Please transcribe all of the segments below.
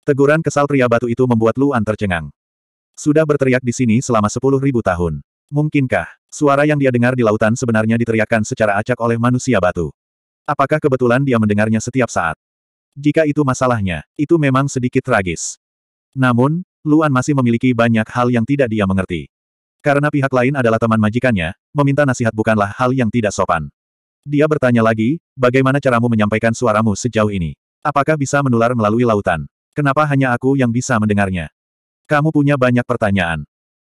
Teguran kesal pria batu itu membuat Luan tercengang. Sudah berteriak di sini selama sepuluh ribu tahun. Mungkinkah, suara yang dia dengar di lautan sebenarnya diteriakkan secara acak oleh manusia batu? Apakah kebetulan dia mendengarnya setiap saat? Jika itu masalahnya, itu memang sedikit tragis. Namun, Luan masih memiliki banyak hal yang tidak dia mengerti. Karena pihak lain adalah teman majikannya, meminta nasihat bukanlah hal yang tidak sopan. Dia bertanya lagi, bagaimana caramu menyampaikan suaramu sejauh ini? Apakah bisa menular melalui lautan? Kenapa hanya aku yang bisa mendengarnya? Kamu punya banyak pertanyaan.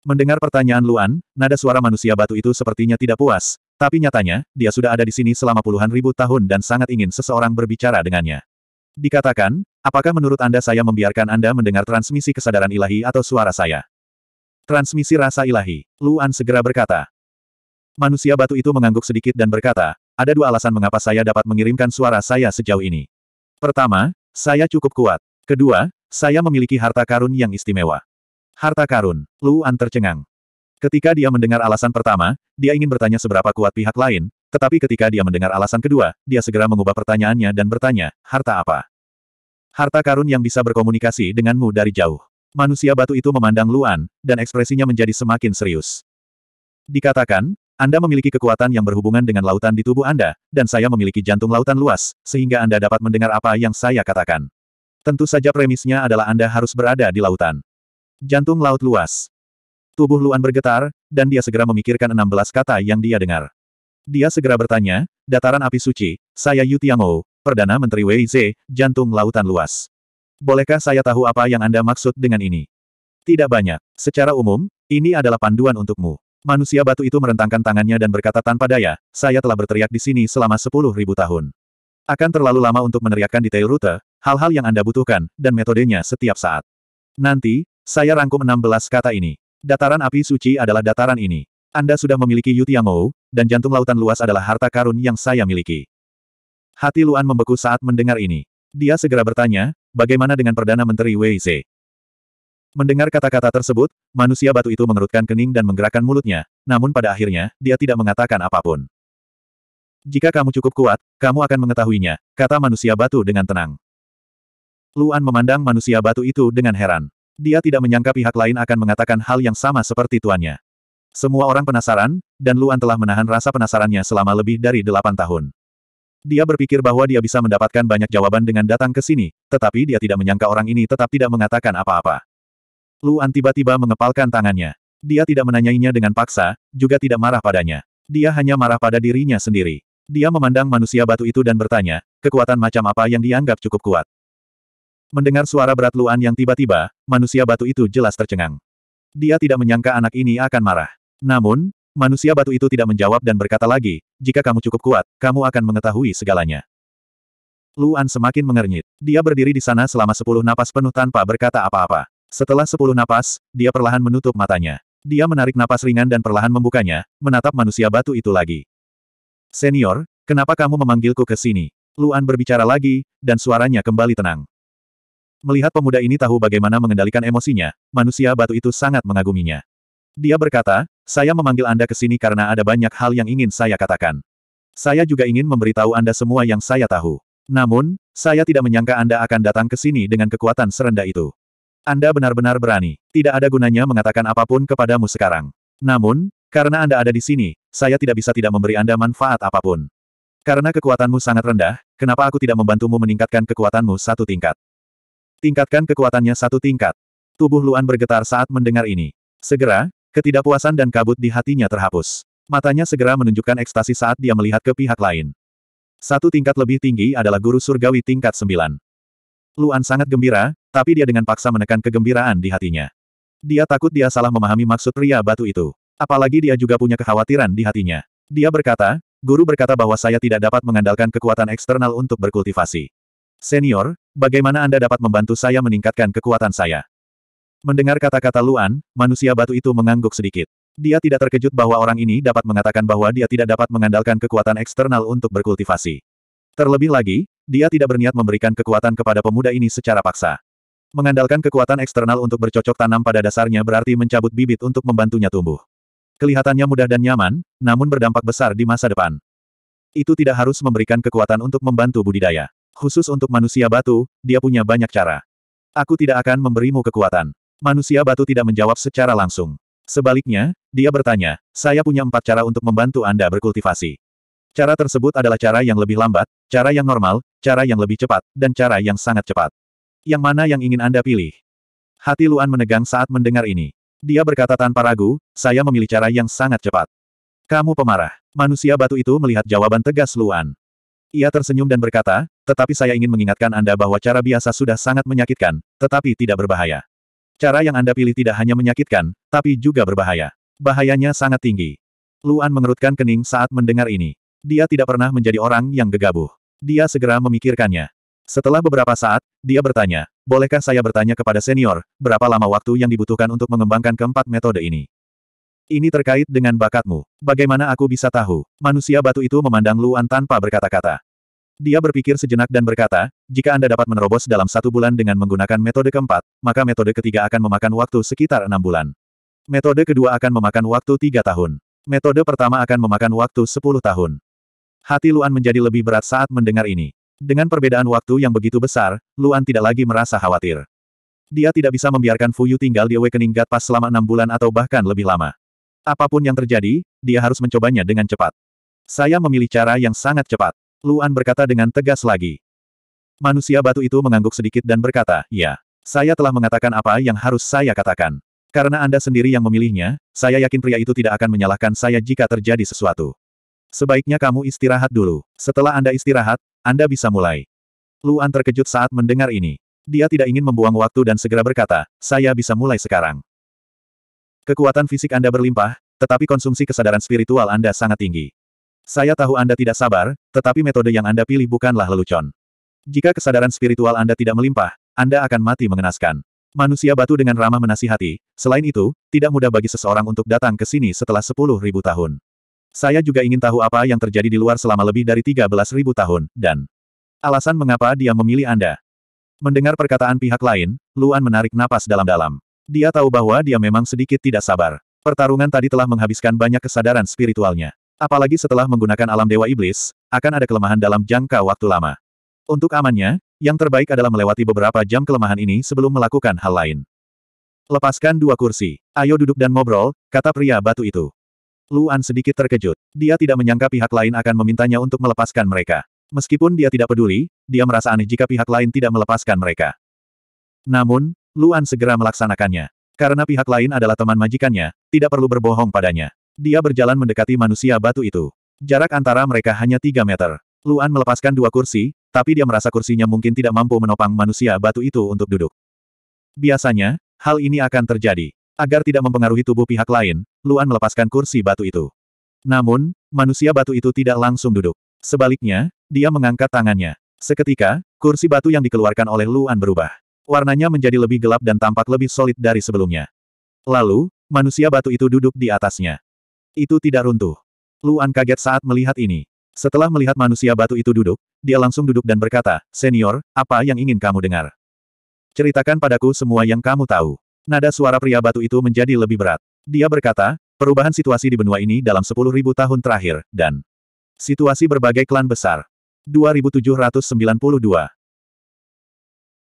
Mendengar pertanyaan Luan, nada suara manusia batu itu sepertinya tidak puas, tapi nyatanya, dia sudah ada di sini selama puluhan ribu tahun dan sangat ingin seseorang berbicara dengannya. Dikatakan, apakah menurut Anda saya membiarkan Anda mendengar transmisi kesadaran ilahi atau suara saya? Transmisi rasa ilahi. Luan segera berkata. Manusia batu itu mengangguk sedikit dan berkata, ada dua alasan mengapa saya dapat mengirimkan suara saya sejauh ini. Pertama, saya cukup kuat. Kedua, saya memiliki harta karun yang istimewa. Harta karun, Luan tercengang. Ketika dia mendengar alasan pertama, dia ingin bertanya seberapa kuat pihak lain, tetapi ketika dia mendengar alasan kedua, dia segera mengubah pertanyaannya dan bertanya, harta apa? Harta karun yang bisa berkomunikasi denganmu dari jauh. Manusia batu itu memandang Luan, dan ekspresinya menjadi semakin serius. Dikatakan, Anda memiliki kekuatan yang berhubungan dengan lautan di tubuh Anda, dan saya memiliki jantung lautan luas, sehingga Anda dapat mendengar apa yang saya katakan. Tentu saja premisnya adalah Anda harus berada di lautan. Jantung laut luas. Tubuh Luan bergetar, dan dia segera memikirkan 16 kata yang dia dengar. Dia segera bertanya, dataran api suci, saya Yu Tiangou, Perdana Menteri Wei Ze, jantung lautan luas. Bolehkah saya tahu apa yang Anda maksud dengan ini? Tidak banyak. Secara umum, ini adalah panduan untukmu. Manusia batu itu merentangkan tangannya dan berkata tanpa daya, saya telah berteriak di sini selama sepuluh ribu tahun. Akan terlalu lama untuk meneriakkan detail rute, hal-hal yang Anda butuhkan, dan metodenya setiap saat. Nanti, saya rangkum enam belas kata ini. Dataran api suci adalah dataran ini. Anda sudah memiliki Yutiangou, dan jantung lautan luas adalah harta karun yang saya miliki. Hati Luan membeku saat mendengar ini. Dia segera bertanya, bagaimana dengan Perdana Menteri Wei Ze? Mendengar kata-kata tersebut, manusia batu itu mengerutkan kening dan menggerakkan mulutnya, namun pada akhirnya, dia tidak mengatakan apapun. Jika kamu cukup kuat, kamu akan mengetahuinya, kata manusia batu dengan tenang. Luan memandang manusia batu itu dengan heran. Dia tidak menyangka pihak lain akan mengatakan hal yang sama seperti tuannya. Semua orang penasaran, dan Luan telah menahan rasa penasarannya selama lebih dari delapan tahun. Dia berpikir bahwa dia bisa mendapatkan banyak jawaban dengan datang ke sini, tetapi dia tidak menyangka orang ini tetap tidak mengatakan apa-apa. Luan tiba-tiba mengepalkan tangannya. Dia tidak menanyainya dengan paksa, juga tidak marah padanya. Dia hanya marah pada dirinya sendiri. Dia memandang manusia batu itu dan bertanya, kekuatan macam apa yang dianggap cukup kuat. Mendengar suara berat Luan yang tiba-tiba, manusia batu itu jelas tercengang. Dia tidak menyangka anak ini akan marah. Namun, Manusia batu itu tidak menjawab dan berkata lagi, jika kamu cukup kuat, kamu akan mengetahui segalanya. Luan semakin mengernyit. Dia berdiri di sana selama sepuluh napas penuh tanpa berkata apa-apa. Setelah sepuluh napas, dia perlahan menutup matanya. Dia menarik napas ringan dan perlahan membukanya, menatap manusia batu itu lagi. Senior, kenapa kamu memanggilku ke sini? Luan berbicara lagi, dan suaranya kembali tenang. Melihat pemuda ini tahu bagaimana mengendalikan emosinya, manusia batu itu sangat mengaguminya. Dia berkata, saya memanggil Anda ke sini karena ada banyak hal yang ingin saya katakan. Saya juga ingin memberitahu Anda semua yang saya tahu. Namun, saya tidak menyangka Anda akan datang ke sini dengan kekuatan serendah itu. Anda benar-benar berani. Tidak ada gunanya mengatakan apapun kepadamu sekarang. Namun, karena Anda ada di sini, saya tidak bisa tidak memberi Anda manfaat apapun. Karena kekuatanmu sangat rendah, kenapa aku tidak membantumu meningkatkan kekuatanmu satu tingkat? Tingkatkan kekuatannya satu tingkat. Tubuh Luan bergetar saat mendengar ini. Segera, Ketidakpuasan dan kabut di hatinya terhapus. Matanya segera menunjukkan ekstasi saat dia melihat ke pihak lain. Satu tingkat lebih tinggi adalah guru surgawi tingkat sembilan. Luan sangat gembira, tapi dia dengan paksa menekan kegembiraan di hatinya. Dia takut dia salah memahami maksud pria batu itu. Apalagi dia juga punya kekhawatiran di hatinya. Dia berkata, guru berkata bahwa saya tidak dapat mengandalkan kekuatan eksternal untuk berkultivasi. Senior, bagaimana Anda dapat membantu saya meningkatkan kekuatan saya? Mendengar kata-kata Luan, manusia batu itu mengangguk sedikit. Dia tidak terkejut bahwa orang ini dapat mengatakan bahwa dia tidak dapat mengandalkan kekuatan eksternal untuk berkultivasi. Terlebih lagi, dia tidak berniat memberikan kekuatan kepada pemuda ini secara paksa. Mengandalkan kekuatan eksternal untuk bercocok tanam pada dasarnya berarti mencabut bibit untuk membantunya tumbuh. Kelihatannya mudah dan nyaman, namun berdampak besar di masa depan. Itu tidak harus memberikan kekuatan untuk membantu budidaya. Khusus untuk manusia batu, dia punya banyak cara. Aku tidak akan memberimu kekuatan. Manusia batu tidak menjawab secara langsung. Sebaliknya, dia bertanya, saya punya empat cara untuk membantu Anda berkultivasi. Cara tersebut adalah cara yang lebih lambat, cara yang normal, cara yang lebih cepat, dan cara yang sangat cepat. Yang mana yang ingin Anda pilih? Hati Luan menegang saat mendengar ini. Dia berkata tanpa ragu, saya memilih cara yang sangat cepat. Kamu pemarah. Manusia batu itu melihat jawaban tegas Luan. Ia tersenyum dan berkata, tetapi saya ingin mengingatkan Anda bahwa cara biasa sudah sangat menyakitkan, tetapi tidak berbahaya. Cara yang Anda pilih tidak hanya menyakitkan, tapi juga berbahaya. Bahayanya sangat tinggi. Luan mengerutkan kening saat mendengar ini. Dia tidak pernah menjadi orang yang gegabah. Dia segera memikirkannya. Setelah beberapa saat, dia bertanya, bolehkah saya bertanya kepada senior, berapa lama waktu yang dibutuhkan untuk mengembangkan keempat metode ini? Ini terkait dengan bakatmu. Bagaimana aku bisa tahu? Manusia batu itu memandang Luan tanpa berkata-kata. Dia berpikir sejenak dan berkata, jika Anda dapat menerobos dalam satu bulan dengan menggunakan metode keempat, maka metode ketiga akan memakan waktu sekitar enam bulan. Metode kedua akan memakan waktu tiga tahun. Metode pertama akan memakan waktu sepuluh tahun. Hati Luan menjadi lebih berat saat mendengar ini. Dengan perbedaan waktu yang begitu besar, Luan tidak lagi merasa khawatir. Dia tidak bisa membiarkan Fuyu tinggal di Awakening God Pass selama enam bulan atau bahkan lebih lama. Apapun yang terjadi, dia harus mencobanya dengan cepat. Saya memilih cara yang sangat cepat. Luan berkata dengan tegas lagi. Manusia batu itu mengangguk sedikit dan berkata, ya, saya telah mengatakan apa yang harus saya katakan. Karena Anda sendiri yang memilihnya, saya yakin pria itu tidak akan menyalahkan saya jika terjadi sesuatu. Sebaiknya kamu istirahat dulu. Setelah Anda istirahat, Anda bisa mulai. Luan terkejut saat mendengar ini. Dia tidak ingin membuang waktu dan segera berkata, saya bisa mulai sekarang. Kekuatan fisik Anda berlimpah, tetapi konsumsi kesadaran spiritual Anda sangat tinggi. Saya tahu Anda tidak sabar, tetapi metode yang Anda pilih bukanlah lelucon. Jika kesadaran spiritual Anda tidak melimpah, Anda akan mati mengenaskan. Manusia batu dengan ramah menasihati, selain itu, tidak mudah bagi seseorang untuk datang ke sini setelah 10.000 tahun. Saya juga ingin tahu apa yang terjadi di luar selama lebih dari 13.000 tahun, dan alasan mengapa dia memilih Anda. Mendengar perkataan pihak lain, Luan menarik napas dalam-dalam. Dia tahu bahwa dia memang sedikit tidak sabar. Pertarungan tadi telah menghabiskan banyak kesadaran spiritualnya. Apalagi setelah menggunakan alam Dewa Iblis, akan ada kelemahan dalam jangka waktu lama. Untuk amannya, yang terbaik adalah melewati beberapa jam kelemahan ini sebelum melakukan hal lain. Lepaskan dua kursi. Ayo duduk dan ngobrol, kata pria batu itu. Luan sedikit terkejut. Dia tidak menyangka pihak lain akan memintanya untuk melepaskan mereka. Meskipun dia tidak peduli, dia merasa aneh jika pihak lain tidak melepaskan mereka. Namun, Luan segera melaksanakannya. Karena pihak lain adalah teman majikannya, tidak perlu berbohong padanya. Dia berjalan mendekati manusia batu itu. Jarak antara mereka hanya tiga meter. Luan melepaskan dua kursi, tapi dia merasa kursinya mungkin tidak mampu menopang manusia batu itu untuk duduk. Biasanya, hal ini akan terjadi. Agar tidak mempengaruhi tubuh pihak lain, Luan melepaskan kursi batu itu. Namun, manusia batu itu tidak langsung duduk. Sebaliknya, dia mengangkat tangannya. Seketika, kursi batu yang dikeluarkan oleh Luan berubah. Warnanya menjadi lebih gelap dan tampak lebih solid dari sebelumnya. Lalu, manusia batu itu duduk di atasnya. Itu tidak runtuh. Luan kaget saat melihat ini. Setelah melihat manusia batu itu duduk, dia langsung duduk dan berkata, Senior, apa yang ingin kamu dengar? Ceritakan padaku semua yang kamu tahu. Nada suara pria batu itu menjadi lebih berat. Dia berkata, perubahan situasi di benua ini dalam 10.000 tahun terakhir, dan situasi berbagai klan besar. 2792.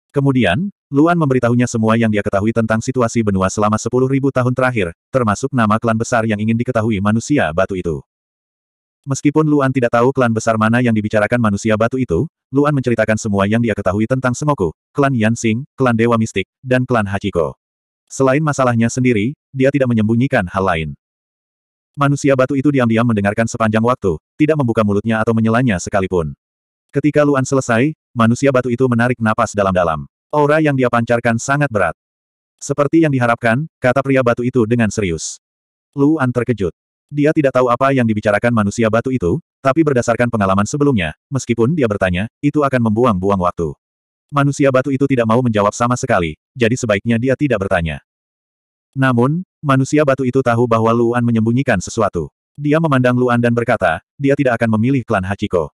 Kemudian, Luan memberitahunya semua yang dia ketahui tentang situasi benua selama sepuluh ribu tahun terakhir, termasuk nama klan besar yang ingin diketahui manusia batu itu. Meskipun Luan tidak tahu klan besar mana yang dibicarakan manusia batu itu, Luan menceritakan semua yang dia ketahui tentang Sengoku, klan Yansing, klan Dewa Mistik, dan klan Hachiko. Selain masalahnya sendiri, dia tidak menyembunyikan hal lain. Manusia batu itu diam-diam mendengarkan sepanjang waktu, tidak membuka mulutnya atau menyelanya sekalipun. Ketika Luan selesai, manusia batu itu menarik napas dalam-dalam. Aura yang dia pancarkan sangat berat. Seperti yang diharapkan, kata pria batu itu dengan serius. Luan terkejut. Dia tidak tahu apa yang dibicarakan manusia batu itu, tapi berdasarkan pengalaman sebelumnya, meskipun dia bertanya, itu akan membuang-buang waktu. Manusia batu itu tidak mau menjawab sama sekali, jadi sebaiknya dia tidak bertanya. Namun, manusia batu itu tahu bahwa Luan menyembunyikan sesuatu. Dia memandang Luan dan berkata, dia tidak akan memilih klan Hachiko.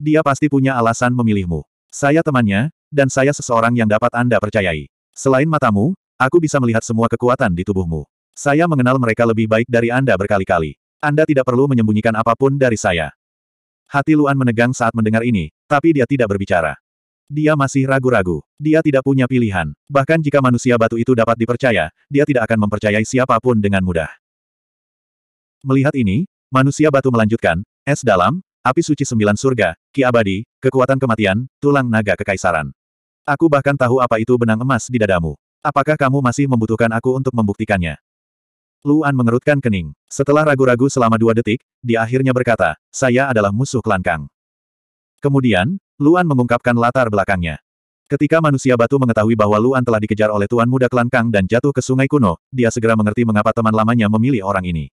Dia pasti punya alasan memilihmu. Saya temannya, dan saya seseorang yang dapat Anda percayai. Selain matamu, aku bisa melihat semua kekuatan di tubuhmu. Saya mengenal mereka lebih baik dari Anda berkali-kali. Anda tidak perlu menyembunyikan apapun dari saya. Hati Luan menegang saat mendengar ini, tapi dia tidak berbicara. Dia masih ragu-ragu. Dia tidak punya pilihan. Bahkan jika manusia batu itu dapat dipercaya, dia tidak akan mempercayai siapapun dengan mudah. Melihat ini, manusia batu melanjutkan, es dalam, api suci sembilan surga, ki abadi, kekuatan kematian, tulang naga kekaisaran. Aku bahkan tahu apa itu benang emas di dadamu. Apakah kamu masih membutuhkan aku untuk membuktikannya? Luan mengerutkan kening. Setelah ragu-ragu selama dua detik, dia akhirnya berkata, saya adalah musuh klan Kang. Kemudian, Luan mengungkapkan latar belakangnya. Ketika manusia batu mengetahui bahwa Luan telah dikejar oleh Tuan Muda Klan Kang dan jatuh ke sungai kuno, dia segera mengerti mengapa teman lamanya memilih orang ini.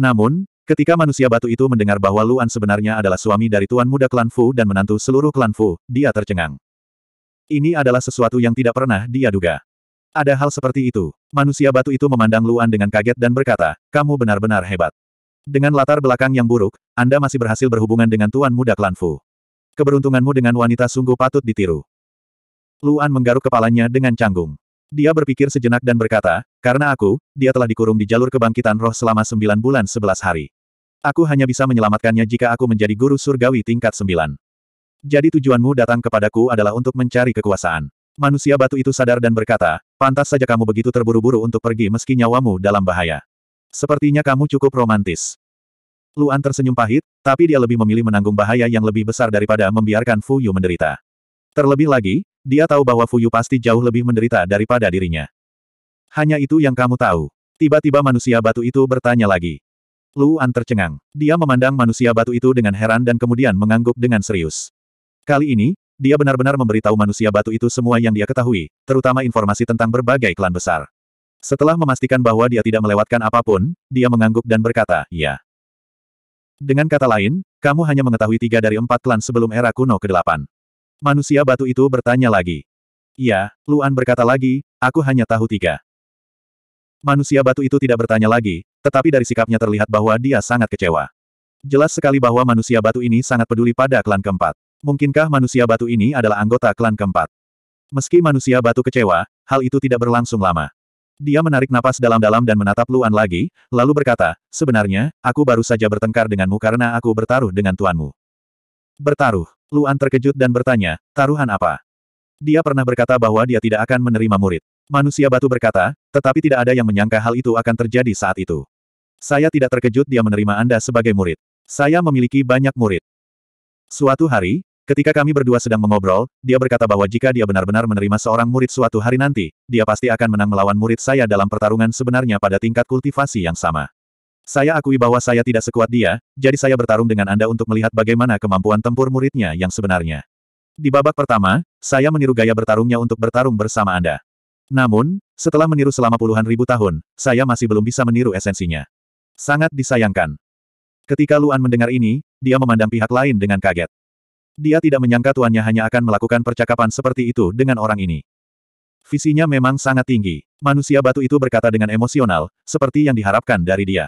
Namun, ketika manusia batu itu mendengar bahwa Luan sebenarnya adalah suami dari Tuan Muda Klan Fu dan menantu seluruh Klan Fu, dia tercengang. Ini adalah sesuatu yang tidak pernah dia duga. Ada hal seperti itu. Manusia batu itu memandang Luan dengan kaget dan berkata, kamu benar-benar hebat. Dengan latar belakang yang buruk, Anda masih berhasil berhubungan dengan Tuan Muda Klan Fu. Keberuntunganmu dengan wanita sungguh patut ditiru. Luan menggaruk kepalanya dengan canggung. Dia berpikir sejenak dan berkata, karena aku, dia telah dikurung di jalur kebangkitan roh selama sembilan bulan sebelas hari. Aku hanya bisa menyelamatkannya jika aku menjadi guru surgawi tingkat sembilan. Jadi tujuanmu datang kepadaku adalah untuk mencari kekuasaan. Manusia batu itu sadar dan berkata, pantas saja kamu begitu terburu-buru untuk pergi meski nyawamu dalam bahaya. Sepertinya kamu cukup romantis. Luan tersenyum pahit, tapi dia lebih memilih menanggung bahaya yang lebih besar daripada membiarkan Fu Yu menderita. Terlebih lagi, dia tahu bahwa Fu Yu pasti jauh lebih menderita daripada dirinya. Hanya itu yang kamu tahu. Tiba-tiba manusia batu itu bertanya lagi. Luan tercengang. Dia memandang manusia batu itu dengan heran dan kemudian mengangguk dengan serius. Kali ini, dia benar-benar memberitahu manusia batu itu semua yang dia ketahui, terutama informasi tentang berbagai klan besar. Setelah memastikan bahwa dia tidak melewatkan apapun, dia mengangguk dan berkata, ya. Dengan kata lain, kamu hanya mengetahui tiga dari empat klan sebelum era kuno ke-8. Manusia batu itu bertanya lagi. Ya, Luan berkata lagi, aku hanya tahu tiga. Manusia batu itu tidak bertanya lagi, tetapi dari sikapnya terlihat bahwa dia sangat kecewa. Jelas sekali bahwa manusia batu ini sangat peduli pada klan keempat. Mungkinkah manusia batu ini adalah anggota klan keempat? Meski manusia batu kecewa, hal itu tidak berlangsung lama. Dia menarik napas dalam-dalam dan menatap Luan lagi, lalu berkata, sebenarnya, aku baru saja bertengkar denganmu karena aku bertaruh dengan tuanmu. Bertaruh. Luan terkejut dan bertanya, taruhan apa? Dia pernah berkata bahwa dia tidak akan menerima murid. Manusia batu berkata, tetapi tidak ada yang menyangka hal itu akan terjadi saat itu. Saya tidak terkejut dia menerima Anda sebagai murid. Saya memiliki banyak murid. Suatu hari, Ketika kami berdua sedang mengobrol, dia berkata bahwa jika dia benar-benar menerima seorang murid suatu hari nanti, dia pasti akan menang melawan murid saya dalam pertarungan sebenarnya pada tingkat kultivasi yang sama. Saya akui bahwa saya tidak sekuat dia, jadi saya bertarung dengan Anda untuk melihat bagaimana kemampuan tempur muridnya yang sebenarnya. Di babak pertama, saya meniru gaya bertarungnya untuk bertarung bersama Anda. Namun, setelah meniru selama puluhan ribu tahun, saya masih belum bisa meniru esensinya. Sangat disayangkan. Ketika Luan mendengar ini, dia memandang pihak lain dengan kaget. Dia tidak menyangka tuannya hanya akan melakukan percakapan seperti itu dengan orang ini. Visinya memang sangat tinggi. Manusia batu itu berkata dengan emosional, seperti yang diharapkan dari dia.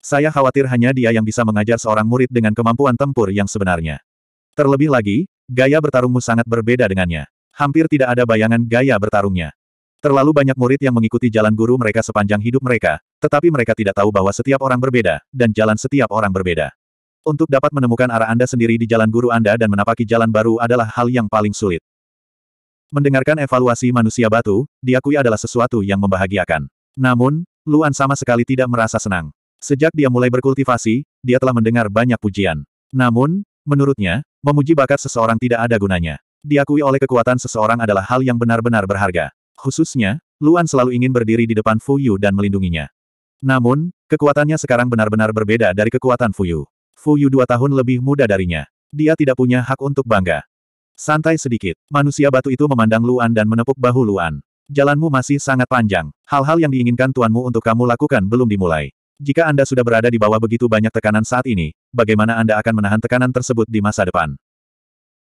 Saya khawatir hanya dia yang bisa mengajar seorang murid dengan kemampuan tempur yang sebenarnya. Terlebih lagi, gaya bertarungmu sangat berbeda dengannya. Hampir tidak ada bayangan gaya bertarungnya. Terlalu banyak murid yang mengikuti jalan guru mereka sepanjang hidup mereka, tetapi mereka tidak tahu bahwa setiap orang berbeda, dan jalan setiap orang berbeda. Untuk dapat menemukan arah Anda sendiri di jalan guru Anda dan menapaki jalan baru adalah hal yang paling sulit. Mendengarkan evaluasi manusia batu, diakui adalah sesuatu yang membahagiakan. Namun, Luan sama sekali tidak merasa senang. Sejak dia mulai berkultivasi, dia telah mendengar banyak pujian. Namun, menurutnya, memuji bakat seseorang tidak ada gunanya. Diakui oleh kekuatan seseorang adalah hal yang benar-benar berharga. Khususnya, Luan selalu ingin berdiri di depan Fuyu dan melindunginya. Namun, kekuatannya sekarang benar-benar berbeda dari kekuatan Fuyu. Fu Yu dua tahun lebih muda darinya. Dia tidak punya hak untuk bangga. Santai sedikit. Manusia batu itu memandang Luan dan menepuk bahu Luan. Jalanmu masih sangat panjang. Hal-hal yang diinginkan tuanmu untuk kamu lakukan belum dimulai. Jika Anda sudah berada di bawah begitu banyak tekanan saat ini, bagaimana Anda akan menahan tekanan tersebut di masa depan?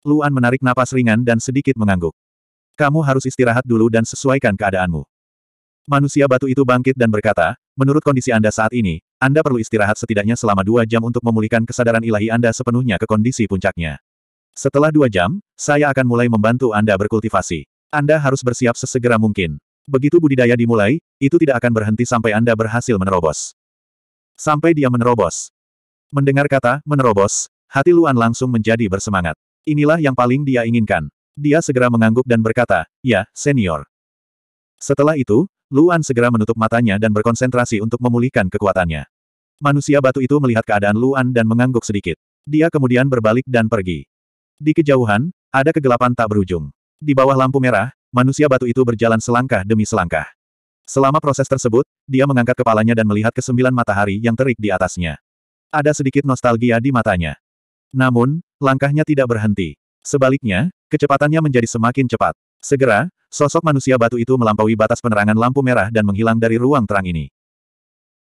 Luan menarik napas ringan dan sedikit mengangguk. Kamu harus istirahat dulu dan sesuaikan keadaanmu. Manusia batu itu bangkit dan berkata, menurut kondisi Anda saat ini, anda perlu istirahat setidaknya selama dua jam untuk memulihkan kesadaran ilahi Anda sepenuhnya ke kondisi puncaknya. Setelah dua jam, saya akan mulai membantu Anda berkultivasi. Anda harus bersiap sesegera mungkin. Begitu budidaya dimulai, itu tidak akan berhenti sampai Anda berhasil menerobos. Sampai dia menerobos. Mendengar kata, menerobos, hati Luan langsung menjadi bersemangat. Inilah yang paling dia inginkan. Dia segera mengangguk dan berkata, ya, senior. Setelah itu, Luan segera menutup matanya dan berkonsentrasi untuk memulihkan kekuatannya. Manusia batu itu melihat keadaan Luan dan mengangguk sedikit. Dia kemudian berbalik dan pergi. Di kejauhan, ada kegelapan tak berujung. Di bawah lampu merah, manusia batu itu berjalan selangkah demi selangkah. Selama proses tersebut, dia mengangkat kepalanya dan melihat kesembilan matahari yang terik di atasnya. Ada sedikit nostalgia di matanya. Namun, langkahnya tidak berhenti. Sebaliknya, kecepatannya menjadi semakin cepat. Segera, Sosok manusia batu itu melampaui batas penerangan lampu merah dan menghilang dari ruang terang ini.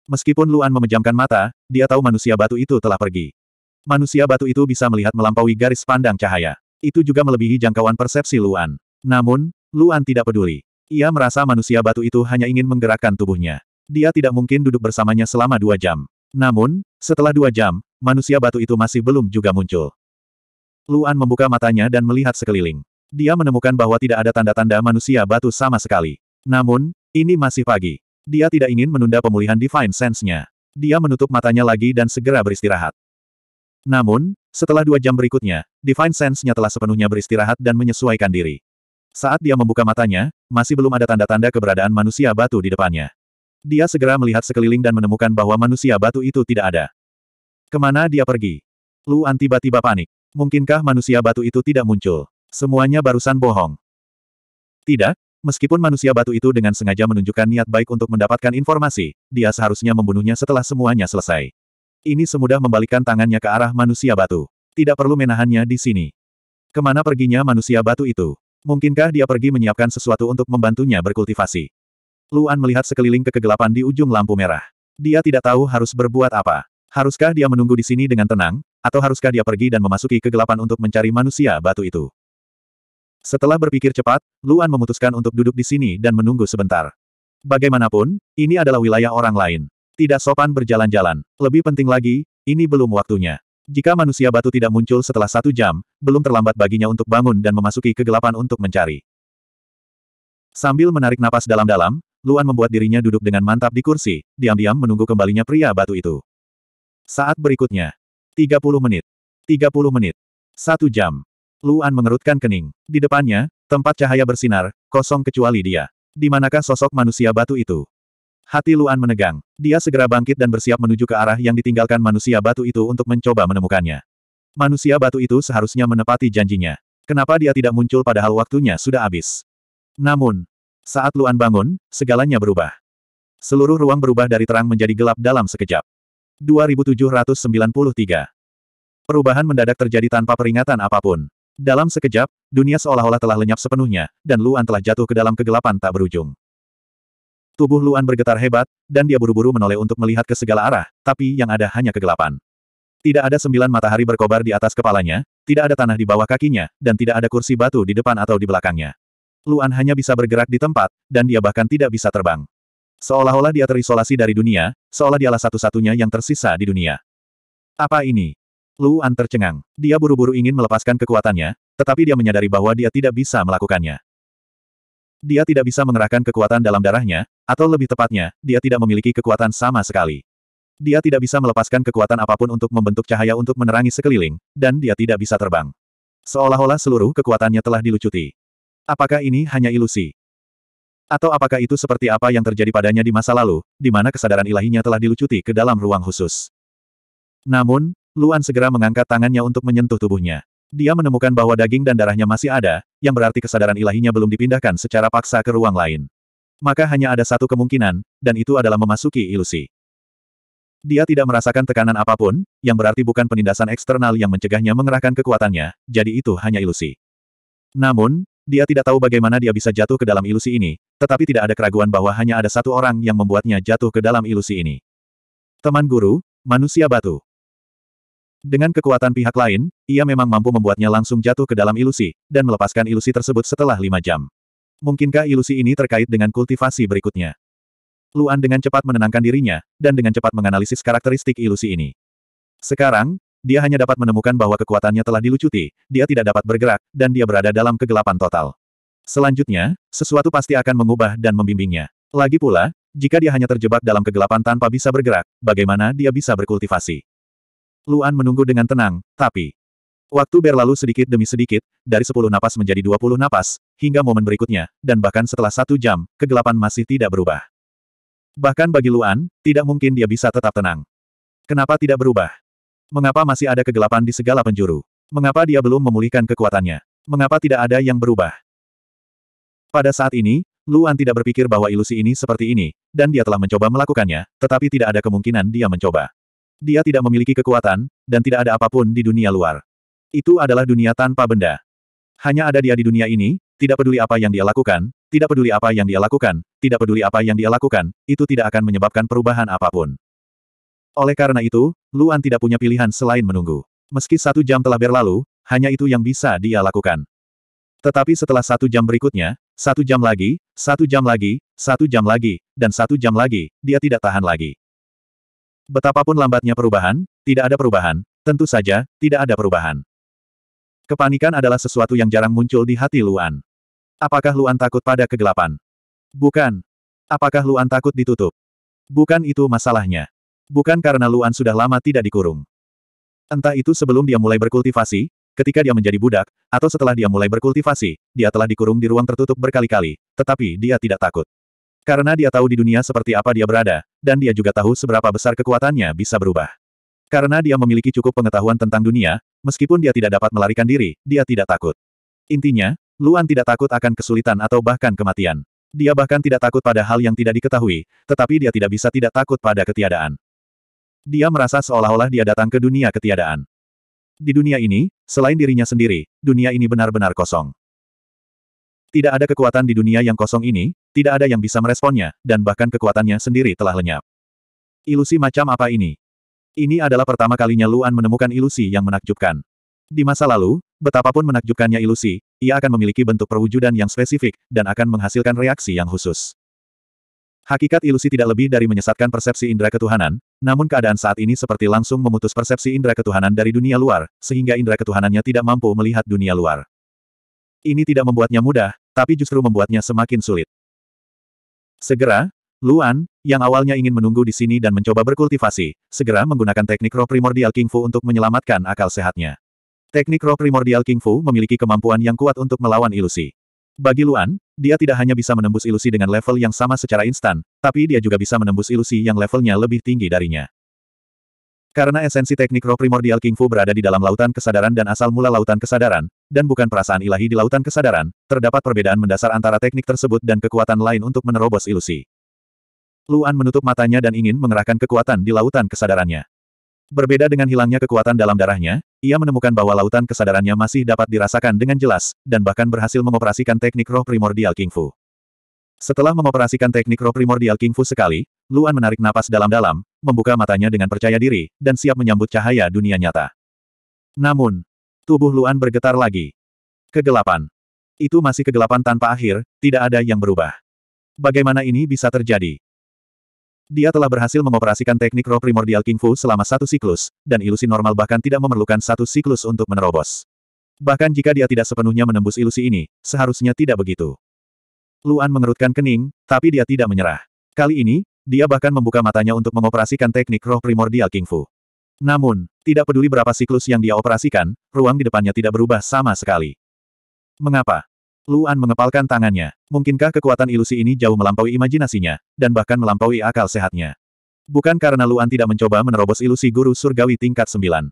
Meskipun Luan memejamkan mata, dia tahu manusia batu itu telah pergi. Manusia batu itu bisa melihat melampaui garis pandang cahaya. Itu juga melebihi jangkauan persepsi Luan. Namun, Luan tidak peduli. Ia merasa manusia batu itu hanya ingin menggerakkan tubuhnya. Dia tidak mungkin duduk bersamanya selama dua jam. Namun, setelah dua jam, manusia batu itu masih belum juga muncul. Luan membuka matanya dan melihat sekeliling. Dia menemukan bahwa tidak ada tanda-tanda manusia batu sama sekali. Namun, ini masih pagi. Dia tidak ingin menunda pemulihan Divine Sense-nya. Dia menutup matanya lagi dan segera beristirahat. Namun, setelah dua jam berikutnya, Divine Sense-nya telah sepenuhnya beristirahat dan menyesuaikan diri. Saat dia membuka matanya, masih belum ada tanda-tanda keberadaan manusia batu di depannya. Dia segera melihat sekeliling dan menemukan bahwa manusia batu itu tidak ada. Kemana dia pergi? Luan tiba-tiba panik. Mungkinkah manusia batu itu tidak muncul? Semuanya barusan bohong. Tidak, meskipun manusia batu itu dengan sengaja menunjukkan niat baik untuk mendapatkan informasi, dia seharusnya membunuhnya setelah semuanya selesai. Ini semudah membalikkan tangannya ke arah manusia batu. Tidak perlu menahannya di sini. Kemana perginya manusia batu itu? Mungkinkah dia pergi menyiapkan sesuatu untuk membantunya berkultivasi? Luan melihat sekeliling ke kegelapan di ujung lampu merah. Dia tidak tahu harus berbuat apa. Haruskah dia menunggu di sini dengan tenang, atau haruskah dia pergi dan memasuki kegelapan untuk mencari manusia batu itu? Setelah berpikir cepat, Luan memutuskan untuk duduk di sini dan menunggu sebentar. Bagaimanapun, ini adalah wilayah orang lain. Tidak sopan berjalan-jalan. Lebih penting lagi, ini belum waktunya. Jika manusia batu tidak muncul setelah satu jam, belum terlambat baginya untuk bangun dan memasuki kegelapan untuk mencari. Sambil menarik napas dalam-dalam, Luan membuat dirinya duduk dengan mantap di kursi, diam-diam menunggu kembalinya pria batu itu. Saat berikutnya. 30 menit. 30 menit. Satu jam. Luan mengerutkan kening. Di depannya, tempat cahaya bersinar, kosong kecuali dia. Di manakah sosok manusia batu itu? Hati Luan menegang. Dia segera bangkit dan bersiap menuju ke arah yang ditinggalkan manusia batu itu untuk mencoba menemukannya. Manusia batu itu seharusnya menepati janjinya. Kenapa dia tidak muncul padahal waktunya sudah habis? Namun, saat Luan bangun, segalanya berubah. Seluruh ruang berubah dari terang menjadi gelap dalam sekejap. 2793. Perubahan mendadak terjadi tanpa peringatan apapun. Dalam sekejap, dunia seolah-olah telah lenyap sepenuhnya, dan Luan telah jatuh ke dalam kegelapan tak berujung. Tubuh Luan bergetar hebat, dan dia buru-buru menoleh untuk melihat ke segala arah, tapi yang ada hanya kegelapan. Tidak ada sembilan matahari berkobar di atas kepalanya, tidak ada tanah di bawah kakinya, dan tidak ada kursi batu di depan atau di belakangnya. Luan hanya bisa bergerak di tempat, dan dia bahkan tidak bisa terbang. Seolah-olah dia terisolasi dari dunia, seolah dialah satu-satunya yang tersisa di dunia. Apa ini? Luan tercengang. Dia buru-buru ingin melepaskan kekuatannya, tetapi dia menyadari bahwa dia tidak bisa melakukannya. Dia tidak bisa mengerahkan kekuatan dalam darahnya, atau lebih tepatnya, dia tidak memiliki kekuatan sama sekali. Dia tidak bisa melepaskan kekuatan apapun untuk membentuk cahaya untuk menerangi sekeliling, dan dia tidak bisa terbang. Seolah-olah seluruh kekuatannya telah dilucuti. Apakah ini hanya ilusi? Atau apakah itu seperti apa yang terjadi padanya di masa lalu, di mana kesadaran ilahinya telah dilucuti ke dalam ruang khusus? Namun, Luan segera mengangkat tangannya untuk menyentuh tubuhnya. Dia menemukan bahwa daging dan darahnya masih ada, yang berarti kesadaran ilahinya belum dipindahkan secara paksa ke ruang lain. Maka hanya ada satu kemungkinan, dan itu adalah memasuki ilusi. Dia tidak merasakan tekanan apapun, yang berarti bukan penindasan eksternal yang mencegahnya mengerahkan kekuatannya, jadi itu hanya ilusi. Namun, dia tidak tahu bagaimana dia bisa jatuh ke dalam ilusi ini, tetapi tidak ada keraguan bahwa hanya ada satu orang yang membuatnya jatuh ke dalam ilusi ini. Teman guru, manusia batu. Dengan kekuatan pihak lain, ia memang mampu membuatnya langsung jatuh ke dalam ilusi, dan melepaskan ilusi tersebut setelah lima jam. Mungkinkah ilusi ini terkait dengan kultivasi berikutnya? Luan dengan cepat menenangkan dirinya, dan dengan cepat menganalisis karakteristik ilusi ini. Sekarang, dia hanya dapat menemukan bahwa kekuatannya telah dilucuti, dia tidak dapat bergerak, dan dia berada dalam kegelapan total. Selanjutnya, sesuatu pasti akan mengubah dan membimbingnya. Lagi pula, jika dia hanya terjebak dalam kegelapan tanpa bisa bergerak, bagaimana dia bisa berkultivasi? Luan menunggu dengan tenang, tapi... Waktu berlalu sedikit demi sedikit, dari sepuluh napas menjadi dua puluh napas, hingga momen berikutnya, dan bahkan setelah satu jam, kegelapan masih tidak berubah. Bahkan bagi Luan, tidak mungkin dia bisa tetap tenang. Kenapa tidak berubah? Mengapa masih ada kegelapan di segala penjuru? Mengapa dia belum memulihkan kekuatannya? Mengapa tidak ada yang berubah? Pada saat ini, Luan tidak berpikir bahwa ilusi ini seperti ini, dan dia telah mencoba melakukannya, tetapi tidak ada kemungkinan dia mencoba. Dia tidak memiliki kekuatan, dan tidak ada apapun di dunia luar. Itu adalah dunia tanpa benda. Hanya ada dia di dunia ini, tidak peduli apa yang dia lakukan, tidak peduli apa yang dia lakukan, tidak peduli apa yang dia lakukan, itu tidak akan menyebabkan perubahan apapun. Oleh karena itu, Luan tidak punya pilihan selain menunggu. Meski satu jam telah berlalu, hanya itu yang bisa dia lakukan. Tetapi setelah satu jam berikutnya, satu jam lagi, satu jam lagi, satu jam lagi, dan satu jam lagi, dia tidak tahan lagi. Betapapun lambatnya perubahan, tidak ada perubahan, tentu saja, tidak ada perubahan. Kepanikan adalah sesuatu yang jarang muncul di hati Luan. Apakah Luan takut pada kegelapan? Bukan. Apakah Luan takut ditutup? Bukan itu masalahnya. Bukan karena Luan sudah lama tidak dikurung. Entah itu sebelum dia mulai berkultivasi, ketika dia menjadi budak, atau setelah dia mulai berkultivasi, dia telah dikurung di ruang tertutup berkali-kali, tetapi dia tidak takut. Karena dia tahu di dunia seperti apa dia berada, dan dia juga tahu seberapa besar kekuatannya bisa berubah. Karena dia memiliki cukup pengetahuan tentang dunia, meskipun dia tidak dapat melarikan diri, dia tidak takut. Intinya, Luan tidak takut akan kesulitan atau bahkan kematian. Dia bahkan tidak takut pada hal yang tidak diketahui, tetapi dia tidak bisa tidak takut pada ketiadaan. Dia merasa seolah-olah dia datang ke dunia ketiadaan. Di dunia ini, selain dirinya sendiri, dunia ini benar-benar kosong. Tidak ada kekuatan di dunia yang kosong ini, tidak ada yang bisa meresponnya, dan bahkan kekuatannya sendiri telah lenyap. Ilusi macam apa ini? Ini adalah pertama kalinya Luan menemukan ilusi yang menakjubkan. Di masa lalu, betapapun menakjubkannya ilusi, ia akan memiliki bentuk perwujudan yang spesifik, dan akan menghasilkan reaksi yang khusus. Hakikat ilusi tidak lebih dari menyesatkan persepsi indera ketuhanan, namun keadaan saat ini seperti langsung memutus persepsi indera ketuhanan dari dunia luar, sehingga indera ketuhanannya tidak mampu melihat dunia luar. Ini tidak membuatnya mudah, tapi justru membuatnya semakin sulit. Segera, Luan, yang awalnya ingin menunggu di sini dan mencoba berkultivasi, segera menggunakan teknik roh primordial King Fu untuk menyelamatkan akal sehatnya. Teknik roh primordial King Fu memiliki kemampuan yang kuat untuk melawan ilusi. Bagi Luan, dia tidak hanya bisa menembus ilusi dengan level yang sama secara instan, tapi dia juga bisa menembus ilusi yang levelnya lebih tinggi darinya. Karena esensi teknik roh primordial King Fu berada di dalam lautan kesadaran dan asal mula lautan kesadaran, dan bukan perasaan ilahi di lautan kesadaran, terdapat perbedaan mendasar antara teknik tersebut dan kekuatan lain untuk menerobos ilusi. Luan menutup matanya dan ingin mengerahkan kekuatan di lautan kesadarannya. Berbeda dengan hilangnya kekuatan dalam darahnya, ia menemukan bahwa lautan kesadarannya masih dapat dirasakan dengan jelas, dan bahkan berhasil mengoperasikan teknik roh primordial King Fu. Setelah mengoperasikan teknik roh primordial King Fu sekali, Luan menarik napas dalam-dalam, membuka matanya dengan percaya diri, dan siap menyambut cahaya dunia nyata. Namun, tubuh Luan bergetar lagi. Kegelapan. Itu masih kegelapan tanpa akhir, tidak ada yang berubah. Bagaimana ini bisa terjadi? Dia telah berhasil mengoperasikan teknik roh primordial King Fu selama satu siklus, dan ilusi normal bahkan tidak memerlukan satu siklus untuk menerobos. Bahkan jika dia tidak sepenuhnya menembus ilusi ini, seharusnya tidak begitu. Luan mengerutkan kening, tapi dia tidak menyerah. Kali ini, dia bahkan membuka matanya untuk mengoperasikan teknik roh primordial King Fu. Namun, tidak peduli berapa siklus yang dia operasikan, ruang di depannya tidak berubah sama sekali. Mengapa? Luan mengepalkan tangannya. Mungkinkah kekuatan ilusi ini jauh melampaui imajinasinya, dan bahkan melampaui akal sehatnya? Bukan karena Luan tidak mencoba menerobos ilusi guru surgawi tingkat 9.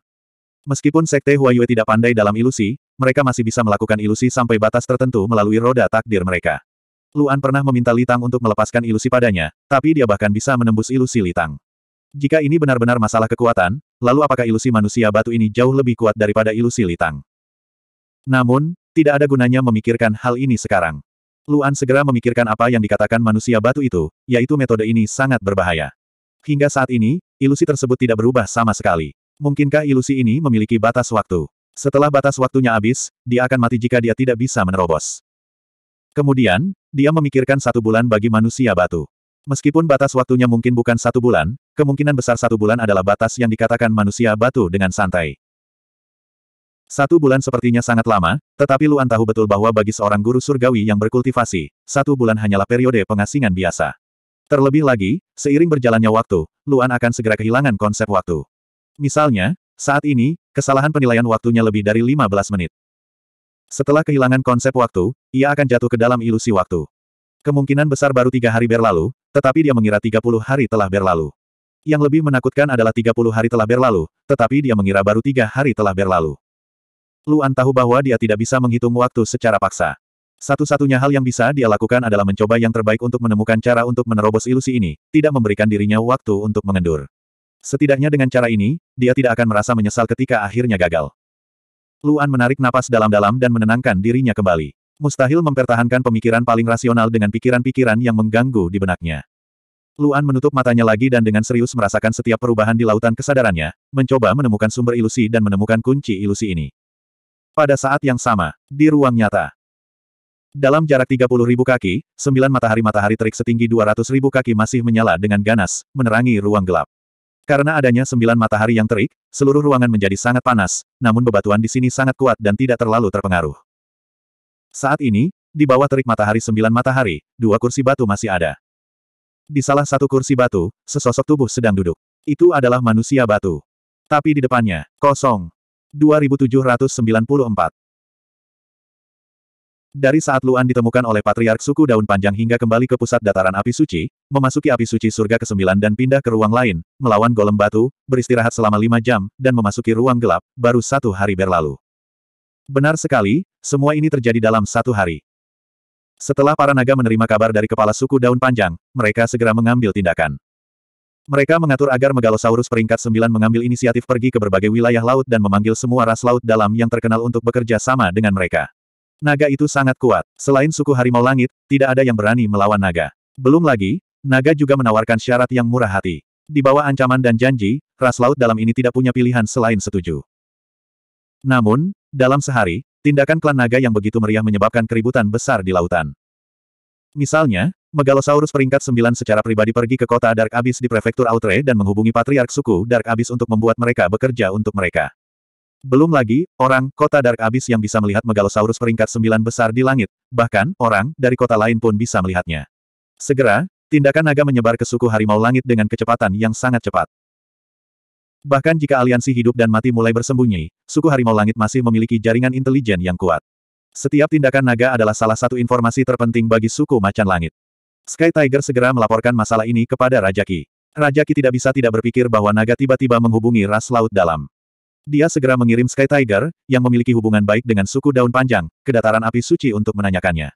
Meskipun Sekte Huayue tidak pandai dalam ilusi, mereka masih bisa melakukan ilusi sampai batas tertentu melalui roda takdir mereka. Luan pernah meminta Litang untuk melepaskan ilusi padanya, tapi dia bahkan bisa menembus ilusi Litang. Jika ini benar-benar masalah kekuatan, lalu apakah ilusi manusia batu ini jauh lebih kuat daripada ilusi Litang? Namun, tidak ada gunanya memikirkan hal ini sekarang. Luan segera memikirkan apa yang dikatakan manusia batu itu, yaitu metode ini sangat berbahaya. Hingga saat ini, ilusi tersebut tidak berubah sama sekali. Mungkinkah ilusi ini memiliki batas waktu? Setelah batas waktunya habis, dia akan mati jika dia tidak bisa menerobos. Kemudian, dia memikirkan satu bulan bagi manusia batu. Meskipun batas waktunya mungkin bukan satu bulan, kemungkinan besar satu bulan adalah batas yang dikatakan manusia batu dengan santai. Satu bulan sepertinya sangat lama, tetapi Luan tahu betul bahwa bagi seorang guru surgawi yang berkultivasi, satu bulan hanyalah periode pengasingan biasa. Terlebih lagi, seiring berjalannya waktu, Luan akan segera kehilangan konsep waktu. Misalnya, saat ini, kesalahan penilaian waktunya lebih dari 15 menit. Setelah kehilangan konsep waktu, ia akan jatuh ke dalam ilusi waktu. Kemungkinan besar baru tiga hari berlalu, tetapi dia mengira 30 hari telah berlalu. Yang lebih menakutkan adalah 30 hari telah berlalu, tetapi dia mengira baru tiga hari telah berlalu. Luan tahu bahwa dia tidak bisa menghitung waktu secara paksa. Satu-satunya hal yang bisa dia lakukan adalah mencoba yang terbaik untuk menemukan cara untuk menerobos ilusi ini, tidak memberikan dirinya waktu untuk mengendur. Setidaknya dengan cara ini, dia tidak akan merasa menyesal ketika akhirnya gagal. Luan menarik napas dalam-dalam dan menenangkan dirinya kembali. Mustahil mempertahankan pemikiran paling rasional dengan pikiran-pikiran yang mengganggu di benaknya. Luan menutup matanya lagi dan dengan serius merasakan setiap perubahan di lautan kesadarannya, mencoba menemukan sumber ilusi dan menemukan kunci ilusi ini. Pada saat yang sama, di ruang nyata. Dalam jarak ribu kaki, sembilan matahari-matahari terik setinggi ribu kaki masih menyala dengan ganas, menerangi ruang gelap. Karena adanya sembilan matahari yang terik, seluruh ruangan menjadi sangat panas, namun bebatuan di sini sangat kuat dan tidak terlalu terpengaruh. Saat ini, di bawah terik matahari sembilan matahari, dua kursi batu masih ada. Di salah satu kursi batu, sesosok tubuh sedang duduk. Itu adalah manusia batu. Tapi di depannya, kosong. 2794 Dari saat Luan ditemukan oleh Patriark Suku Daun Panjang hingga kembali ke pusat dataran api suci, memasuki api suci surga ke-9 dan pindah ke ruang lain, melawan golem batu, beristirahat selama lima jam, dan memasuki ruang gelap, baru satu hari berlalu. Benar sekali, semua ini terjadi dalam satu hari. Setelah para naga menerima kabar dari kepala suku daun panjang, mereka segera mengambil tindakan. Mereka mengatur agar Megalosaurus peringkat 9 mengambil inisiatif pergi ke berbagai wilayah laut dan memanggil semua ras laut dalam yang terkenal untuk bekerja sama dengan mereka. Naga itu sangat kuat. Selain suku harimau langit, tidak ada yang berani melawan naga. Belum lagi, naga juga menawarkan syarat yang murah hati. Di bawah ancaman dan janji, ras laut dalam ini tidak punya pilihan selain setuju. Namun, dalam sehari, tindakan klan naga yang begitu meriah menyebabkan keributan besar di lautan. Misalnya, Megalosaurus peringkat 9 secara pribadi pergi ke kota Dark Abyss di prefektur Outre dan menghubungi patriark suku Dark Abyss untuk membuat mereka bekerja untuk mereka. Belum lagi, orang, kota Dark Abyss yang bisa melihat Megalosaurus peringkat 9 besar di langit, bahkan, orang, dari kota lain pun bisa melihatnya. Segera, tindakan naga menyebar ke suku harimau langit dengan kecepatan yang sangat cepat. Bahkan jika aliansi hidup dan mati mulai bersembunyi, suku harimau langit masih memiliki jaringan intelijen yang kuat. Setiap tindakan naga adalah salah satu informasi terpenting bagi suku macan langit. Sky Tiger segera melaporkan masalah ini kepada Raja Ki. Raja Ki tidak bisa tidak berpikir bahwa naga tiba-tiba menghubungi ras laut dalam. Dia segera mengirim Sky Tiger, yang memiliki hubungan baik dengan suku daun panjang, ke dataran api suci untuk menanyakannya.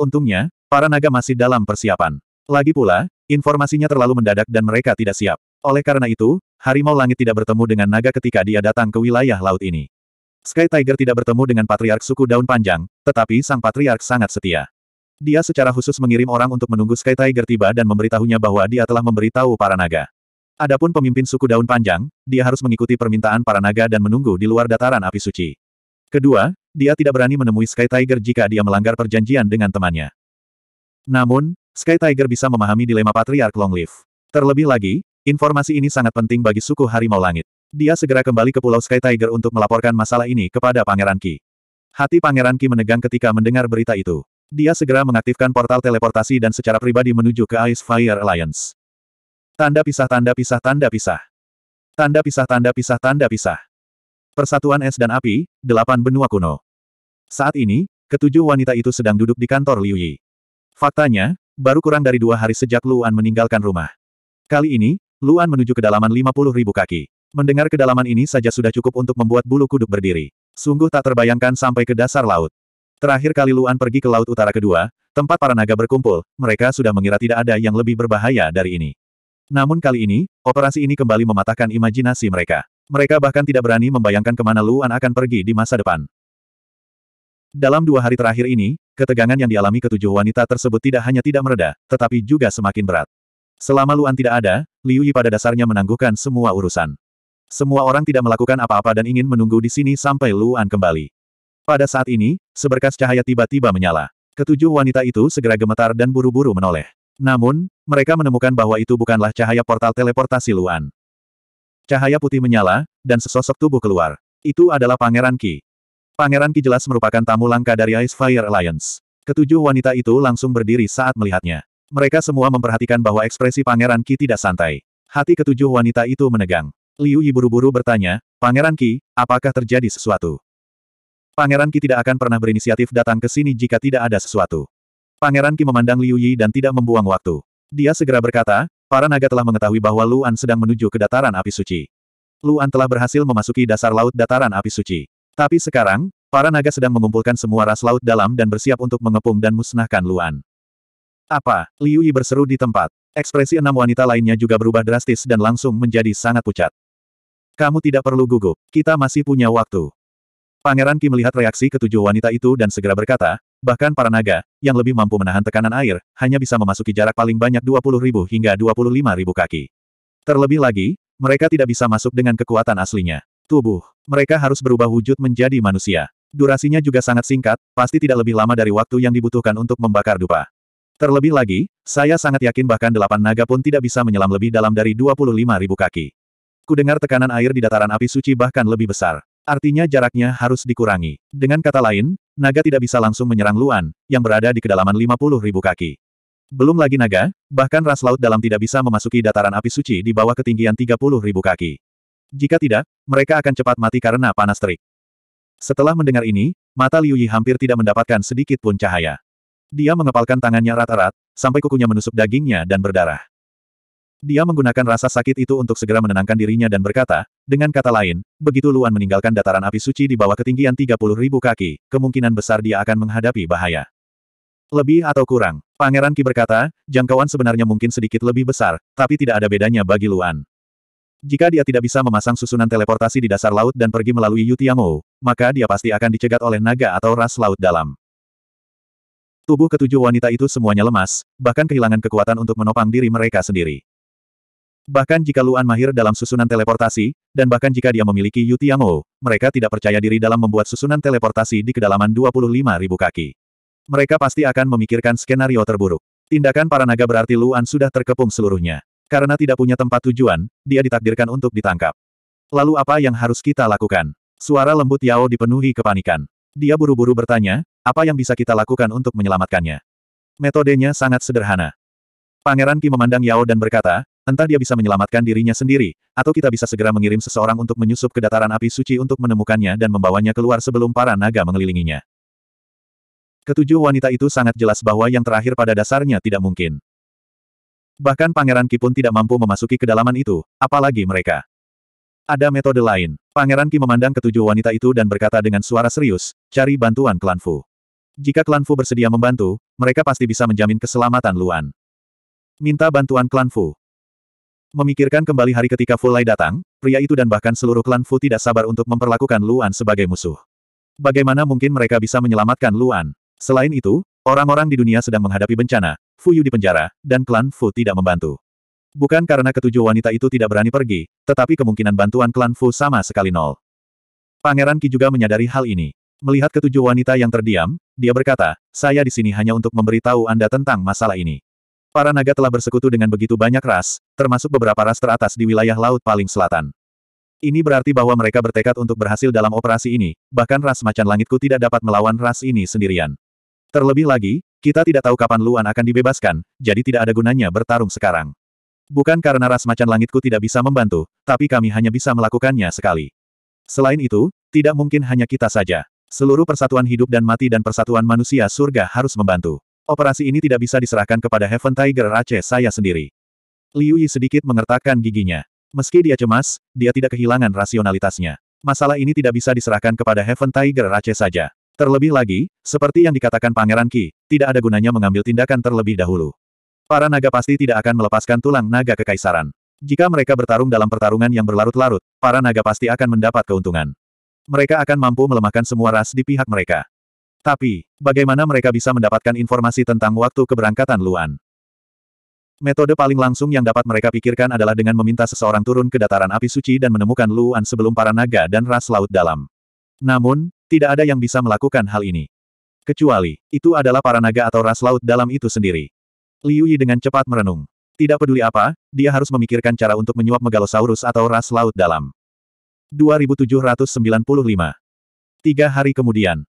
Untungnya, para naga masih dalam persiapan. Lagi pula, informasinya terlalu mendadak dan mereka tidak siap. Oleh karena itu, harimau langit tidak bertemu dengan naga ketika dia datang ke wilayah laut ini. Sky Tiger tidak bertemu dengan patriark suku daun panjang, tetapi sang patriark sangat setia. Dia secara khusus mengirim orang untuk menunggu Sky Tiger tiba dan memberitahunya bahwa dia telah memberitahu para naga. Adapun pemimpin suku daun panjang, dia harus mengikuti permintaan para naga dan menunggu di luar dataran api suci. Kedua, dia tidak berani menemui Sky Tiger jika dia melanggar perjanjian dengan temannya. Namun, Sky Tiger bisa memahami dilema patriark Longleaf. Terlebih lagi, Informasi ini sangat penting bagi suku Harimau Langit. Dia segera kembali ke Pulau Sky Tiger untuk melaporkan masalah ini kepada Pangeran Ki. Hati Pangeran Ki menegang ketika mendengar berita itu. Dia segera mengaktifkan portal teleportasi dan secara pribadi menuju ke Ice Fire Alliance. Tanda pisah tanda pisah tanda pisah. Tanda pisah tanda pisah tanda pisah. Persatuan Es dan Api, Delapan Benua Kuno. Saat ini, ketujuh wanita itu sedang duduk di kantor Liu Yi. Faktanya, baru kurang dari dua hari sejak Luan meninggalkan rumah. Kali ini, Luan menuju kedalaman 50 ribu kaki. Mendengar kedalaman ini saja sudah cukup untuk membuat bulu kuduk berdiri. Sungguh tak terbayangkan sampai ke dasar laut. Terakhir kali Luan pergi ke Laut Utara kedua, tempat para naga berkumpul, mereka sudah mengira tidak ada yang lebih berbahaya dari ini. Namun kali ini, operasi ini kembali mematahkan imajinasi mereka. Mereka bahkan tidak berani membayangkan kemana Luan akan pergi di masa depan. Dalam dua hari terakhir ini, ketegangan yang dialami ketujuh wanita tersebut tidak hanya tidak mereda, tetapi juga semakin berat. Selama Luan tidak ada, Liu Yi pada dasarnya menangguhkan semua urusan. Semua orang tidak melakukan apa-apa dan ingin menunggu di sini sampai Luan kembali. Pada saat ini, seberkas cahaya tiba-tiba menyala. Ketujuh wanita itu segera gemetar dan buru-buru menoleh. Namun, mereka menemukan bahwa itu bukanlah cahaya portal teleportasi Luan. Cahaya putih menyala, dan sesosok tubuh keluar. Itu adalah Pangeran Ki. Pangeran Ki jelas merupakan tamu langka dari Ice Fire Alliance. Ketujuh wanita itu langsung berdiri saat melihatnya. Mereka semua memperhatikan bahwa ekspresi Pangeran Qi tidak santai. Hati ketujuh wanita itu menegang. Liu Yi buru-buru bertanya, Pangeran Qi, apakah terjadi sesuatu? Pangeran Qi tidak akan pernah berinisiatif datang ke sini jika tidak ada sesuatu. Pangeran Qi memandang Liu Yi dan tidak membuang waktu. Dia segera berkata, para naga telah mengetahui bahwa Luan sedang menuju ke dataran api suci. Luan telah berhasil memasuki dasar laut dataran api suci. Tapi sekarang, para naga sedang mengumpulkan semua ras laut dalam dan bersiap untuk mengepung dan musnahkan Luan. Apa? Liu Yi berseru di tempat. Ekspresi enam wanita lainnya juga berubah drastis dan langsung menjadi sangat pucat. Kamu tidak perlu gugup, kita masih punya waktu. Pangeran Qi melihat reaksi ketujuh wanita itu dan segera berkata, bahkan para naga, yang lebih mampu menahan tekanan air, hanya bisa memasuki jarak paling banyak 20.000 hingga 25.000 kaki. Terlebih lagi, mereka tidak bisa masuk dengan kekuatan aslinya. Tubuh, mereka harus berubah wujud menjadi manusia. Durasinya juga sangat singkat, pasti tidak lebih lama dari waktu yang dibutuhkan untuk membakar dupa. Terlebih lagi, saya sangat yakin bahkan delapan naga pun tidak bisa menyelam lebih dalam dari ribu kaki. Kudengar tekanan air di dataran api suci bahkan lebih besar. Artinya jaraknya harus dikurangi. Dengan kata lain, naga tidak bisa langsung menyerang Luan, yang berada di kedalaman ribu kaki. Belum lagi naga, bahkan ras laut dalam tidak bisa memasuki dataran api suci di bawah ketinggian ribu kaki. Jika tidak, mereka akan cepat mati karena panas terik. Setelah mendengar ini, mata Liu Yi hampir tidak mendapatkan sedikit pun cahaya. Dia mengepalkan tangannya rata-rat, sampai kukunya menusuk dagingnya dan berdarah. Dia menggunakan rasa sakit itu untuk segera menenangkan dirinya dan berkata, dengan kata lain, begitu Luan meninggalkan dataran api suci di bawah ketinggian ribu kaki, kemungkinan besar dia akan menghadapi bahaya. Lebih atau kurang, Pangeran Ki berkata, jangkauan sebenarnya mungkin sedikit lebih besar, tapi tidak ada bedanya bagi Luan. Jika dia tidak bisa memasang susunan teleportasi di dasar laut dan pergi melalui Yutiangou, maka dia pasti akan dicegat oleh naga atau ras laut dalam. Tubuh ketujuh wanita itu semuanya lemas, bahkan kehilangan kekuatan untuk menopang diri mereka sendiri. Bahkan jika Luan mahir dalam susunan teleportasi, dan bahkan jika dia memiliki Yu Tiamo, mereka tidak percaya diri dalam membuat susunan teleportasi di kedalaman 25.000 kaki. Mereka pasti akan memikirkan skenario terburuk. Tindakan para naga berarti Luan sudah terkepung seluruhnya. Karena tidak punya tempat tujuan, dia ditakdirkan untuk ditangkap. Lalu apa yang harus kita lakukan? Suara lembut Yao dipenuhi kepanikan. Dia buru-buru bertanya, apa yang bisa kita lakukan untuk menyelamatkannya? Metodenya sangat sederhana. Pangeran Ki memandang Yao dan berkata, entah dia bisa menyelamatkan dirinya sendiri, atau kita bisa segera mengirim seseorang untuk menyusup ke dataran api suci untuk menemukannya dan membawanya keluar sebelum para naga mengelilinginya. Ketujuh wanita itu sangat jelas bahwa yang terakhir pada dasarnya tidak mungkin. Bahkan Pangeran Ki pun tidak mampu memasuki kedalaman itu, apalagi mereka. Ada metode lain. Pangeran Ki memandang ketujuh wanita itu dan berkata dengan suara serius, cari bantuan klan Fu. Jika klan Fu bersedia membantu, mereka pasti bisa menjamin keselamatan Luan. Minta bantuan klan Fu. Memikirkan kembali hari ketika Fu Fulai datang, pria itu dan bahkan seluruh klan Fu tidak sabar untuk memperlakukan Luan sebagai musuh. Bagaimana mungkin mereka bisa menyelamatkan Luan? Selain itu, orang-orang di dunia sedang menghadapi bencana, Fu Yu dipenjara, dan klan Fu tidak membantu. Bukan karena ketujuh wanita itu tidak berani pergi, tetapi kemungkinan bantuan klan Fu sama sekali nol. Pangeran Ki juga menyadari hal ini. Melihat ketujuh wanita yang terdiam, dia berkata, saya di sini hanya untuk memberitahu Anda tentang masalah ini. Para naga telah bersekutu dengan begitu banyak ras, termasuk beberapa ras teratas di wilayah laut paling selatan. Ini berarti bahwa mereka bertekad untuk berhasil dalam operasi ini, bahkan ras macan langitku tidak dapat melawan ras ini sendirian. Terlebih lagi, kita tidak tahu kapan Luan akan dibebaskan, jadi tidak ada gunanya bertarung sekarang. Bukan karena ras macan langitku tidak bisa membantu, tapi kami hanya bisa melakukannya sekali. Selain itu, tidak mungkin hanya kita saja. Seluruh persatuan hidup dan mati dan persatuan manusia surga harus membantu. Operasi ini tidak bisa diserahkan kepada Heaven Tiger Aceh saya sendiri. Liu Yi sedikit mengertakkan giginya. Meski dia cemas, dia tidak kehilangan rasionalitasnya. Masalah ini tidak bisa diserahkan kepada Heaven Tiger Aceh saja. Terlebih lagi, seperti yang dikatakan Pangeran Ki, tidak ada gunanya mengambil tindakan terlebih dahulu. Para naga pasti tidak akan melepaskan tulang naga kekaisaran. Jika mereka bertarung dalam pertarungan yang berlarut-larut, para naga pasti akan mendapat keuntungan. Mereka akan mampu melemahkan semua ras di pihak mereka. Tapi, bagaimana mereka bisa mendapatkan informasi tentang waktu keberangkatan Luan? Metode paling langsung yang dapat mereka pikirkan adalah dengan meminta seseorang turun ke dataran api suci dan menemukan Luan sebelum para naga dan ras laut dalam. Namun, tidak ada yang bisa melakukan hal ini. Kecuali, itu adalah para naga atau ras laut dalam itu sendiri. Liu Yi dengan cepat merenung. Tidak peduli apa, dia harus memikirkan cara untuk menyuap megalosaurus atau ras laut dalam. 2795 Tiga hari kemudian.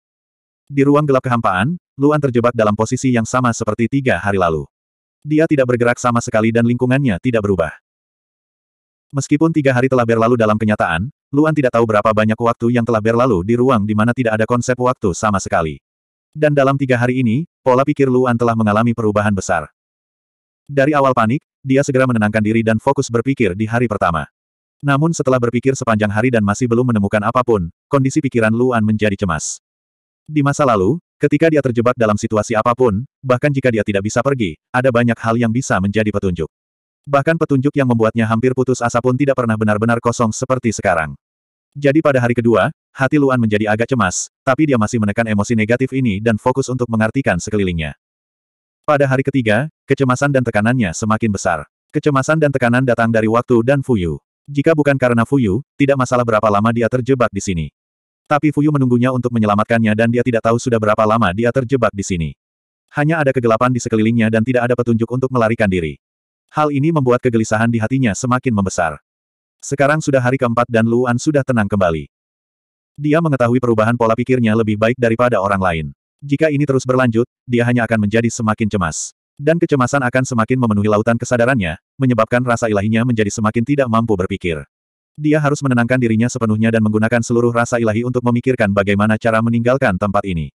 Di ruang gelap kehampaan, Luan terjebak dalam posisi yang sama seperti tiga hari lalu. Dia tidak bergerak sama sekali dan lingkungannya tidak berubah. Meskipun tiga hari telah berlalu dalam kenyataan, Luan tidak tahu berapa banyak waktu yang telah berlalu di ruang di mana tidak ada konsep waktu sama sekali. Dan dalam tiga hari ini, pola pikir Luan telah mengalami perubahan besar. Dari awal panik, dia segera menenangkan diri dan fokus berpikir di hari pertama. Namun setelah berpikir sepanjang hari dan masih belum menemukan apapun, kondisi pikiran Luan menjadi cemas. Di masa lalu, ketika dia terjebak dalam situasi apapun, bahkan jika dia tidak bisa pergi, ada banyak hal yang bisa menjadi petunjuk. Bahkan petunjuk yang membuatnya hampir putus asa pun tidak pernah benar-benar kosong seperti sekarang. Jadi pada hari kedua, hati Luan menjadi agak cemas, tapi dia masih menekan emosi negatif ini dan fokus untuk mengartikan sekelilingnya. Pada hari ketiga, kecemasan dan tekanannya semakin besar. Kecemasan dan tekanan datang dari waktu dan Fuyu. Jika bukan karena Fuyu, tidak masalah berapa lama dia terjebak di sini. Tapi Fuyu menunggunya untuk menyelamatkannya dan dia tidak tahu sudah berapa lama dia terjebak di sini. Hanya ada kegelapan di sekelilingnya dan tidak ada petunjuk untuk melarikan diri. Hal ini membuat kegelisahan di hatinya semakin membesar. Sekarang sudah hari keempat dan Luan sudah tenang kembali. Dia mengetahui perubahan pola pikirnya lebih baik daripada orang lain. Jika ini terus berlanjut, dia hanya akan menjadi semakin cemas. Dan kecemasan akan semakin memenuhi lautan kesadarannya, menyebabkan rasa ilahinya menjadi semakin tidak mampu berpikir. Dia harus menenangkan dirinya sepenuhnya dan menggunakan seluruh rasa ilahi untuk memikirkan bagaimana cara meninggalkan tempat ini.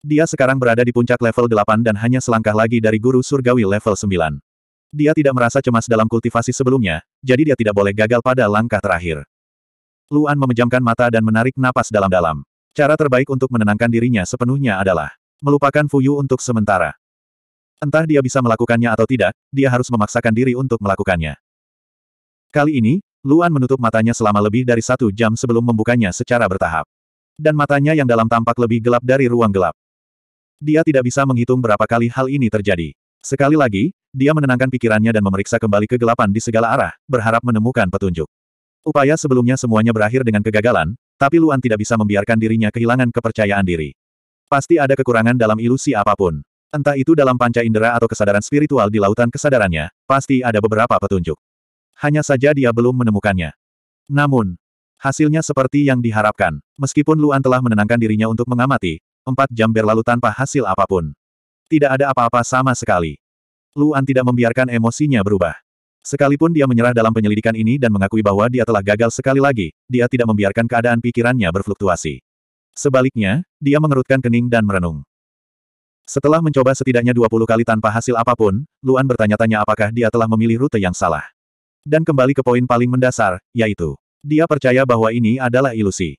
Dia sekarang berada di puncak level 8 dan hanya selangkah lagi dari guru surgawi level 9. Dia tidak merasa cemas dalam kultivasi sebelumnya, jadi dia tidak boleh gagal pada langkah terakhir. Luan memejamkan mata dan menarik napas dalam-dalam. Cara terbaik untuk menenangkan dirinya sepenuhnya adalah melupakan Fuyu untuk sementara. Entah dia bisa melakukannya atau tidak, dia harus memaksakan diri untuk melakukannya. Kali ini, Luan menutup matanya selama lebih dari satu jam sebelum membukanya secara bertahap. Dan matanya yang dalam tampak lebih gelap dari ruang gelap. Dia tidak bisa menghitung berapa kali hal ini terjadi. Sekali lagi, dia menenangkan pikirannya dan memeriksa kembali kegelapan di segala arah, berharap menemukan petunjuk. Upaya sebelumnya semuanya berakhir dengan kegagalan, tapi Luan tidak bisa membiarkan dirinya kehilangan kepercayaan diri. Pasti ada kekurangan dalam ilusi apapun. Entah itu dalam panca indera atau kesadaran spiritual di lautan kesadarannya, pasti ada beberapa petunjuk. Hanya saja dia belum menemukannya. Namun, hasilnya seperti yang diharapkan. Meskipun Luan telah menenangkan dirinya untuk mengamati, empat jam berlalu tanpa hasil apapun. Tidak ada apa-apa sama sekali. Luan tidak membiarkan emosinya berubah. Sekalipun dia menyerah dalam penyelidikan ini dan mengakui bahwa dia telah gagal sekali lagi, dia tidak membiarkan keadaan pikirannya berfluktuasi. Sebaliknya, dia mengerutkan kening dan merenung. Setelah mencoba setidaknya 20 kali tanpa hasil apapun, Luan bertanya-tanya apakah dia telah memilih rute yang salah. Dan kembali ke poin paling mendasar, yaitu, dia percaya bahwa ini adalah ilusi.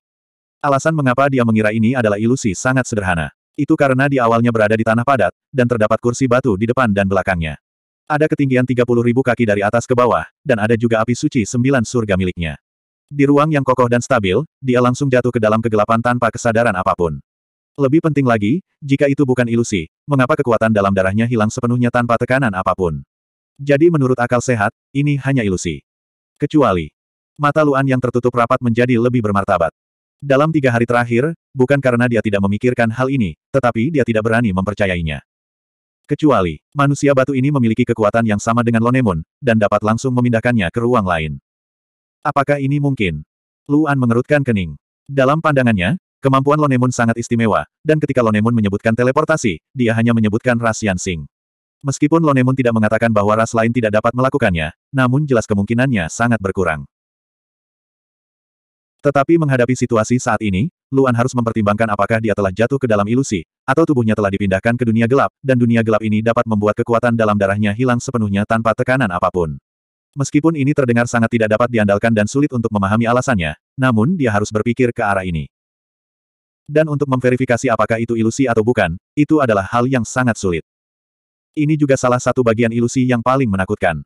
Alasan mengapa dia mengira ini adalah ilusi sangat sederhana. Itu karena di awalnya berada di tanah padat, dan terdapat kursi batu di depan dan belakangnya. Ada ketinggian ribu kaki dari atas ke bawah, dan ada juga api suci sembilan surga miliknya. Di ruang yang kokoh dan stabil, dia langsung jatuh ke dalam kegelapan tanpa kesadaran apapun. Lebih penting lagi, jika itu bukan ilusi, mengapa kekuatan dalam darahnya hilang sepenuhnya tanpa tekanan apapun? Jadi menurut akal sehat, ini hanya ilusi. Kecuali, mata Luan yang tertutup rapat menjadi lebih bermartabat. Dalam tiga hari terakhir, bukan karena dia tidak memikirkan hal ini, tetapi dia tidak berani mempercayainya. Kecuali, manusia batu ini memiliki kekuatan yang sama dengan Lonemon, dan dapat langsung memindahkannya ke ruang lain. Apakah ini mungkin? Luan mengerutkan kening. Dalam pandangannya, kemampuan Lonemon sangat istimewa, dan ketika Lonemon menyebutkan teleportasi, dia hanya menyebutkan ras Yansing. Meskipun Lonemon tidak mengatakan bahwa ras lain tidak dapat melakukannya, namun jelas kemungkinannya sangat berkurang. Tetapi menghadapi situasi saat ini, Luan harus mempertimbangkan apakah dia telah jatuh ke dalam ilusi, atau tubuhnya telah dipindahkan ke dunia gelap, dan dunia gelap ini dapat membuat kekuatan dalam darahnya hilang sepenuhnya tanpa tekanan apapun. Meskipun ini terdengar sangat tidak dapat diandalkan dan sulit untuk memahami alasannya, namun dia harus berpikir ke arah ini. Dan untuk memverifikasi apakah itu ilusi atau bukan, itu adalah hal yang sangat sulit. Ini juga salah satu bagian ilusi yang paling menakutkan.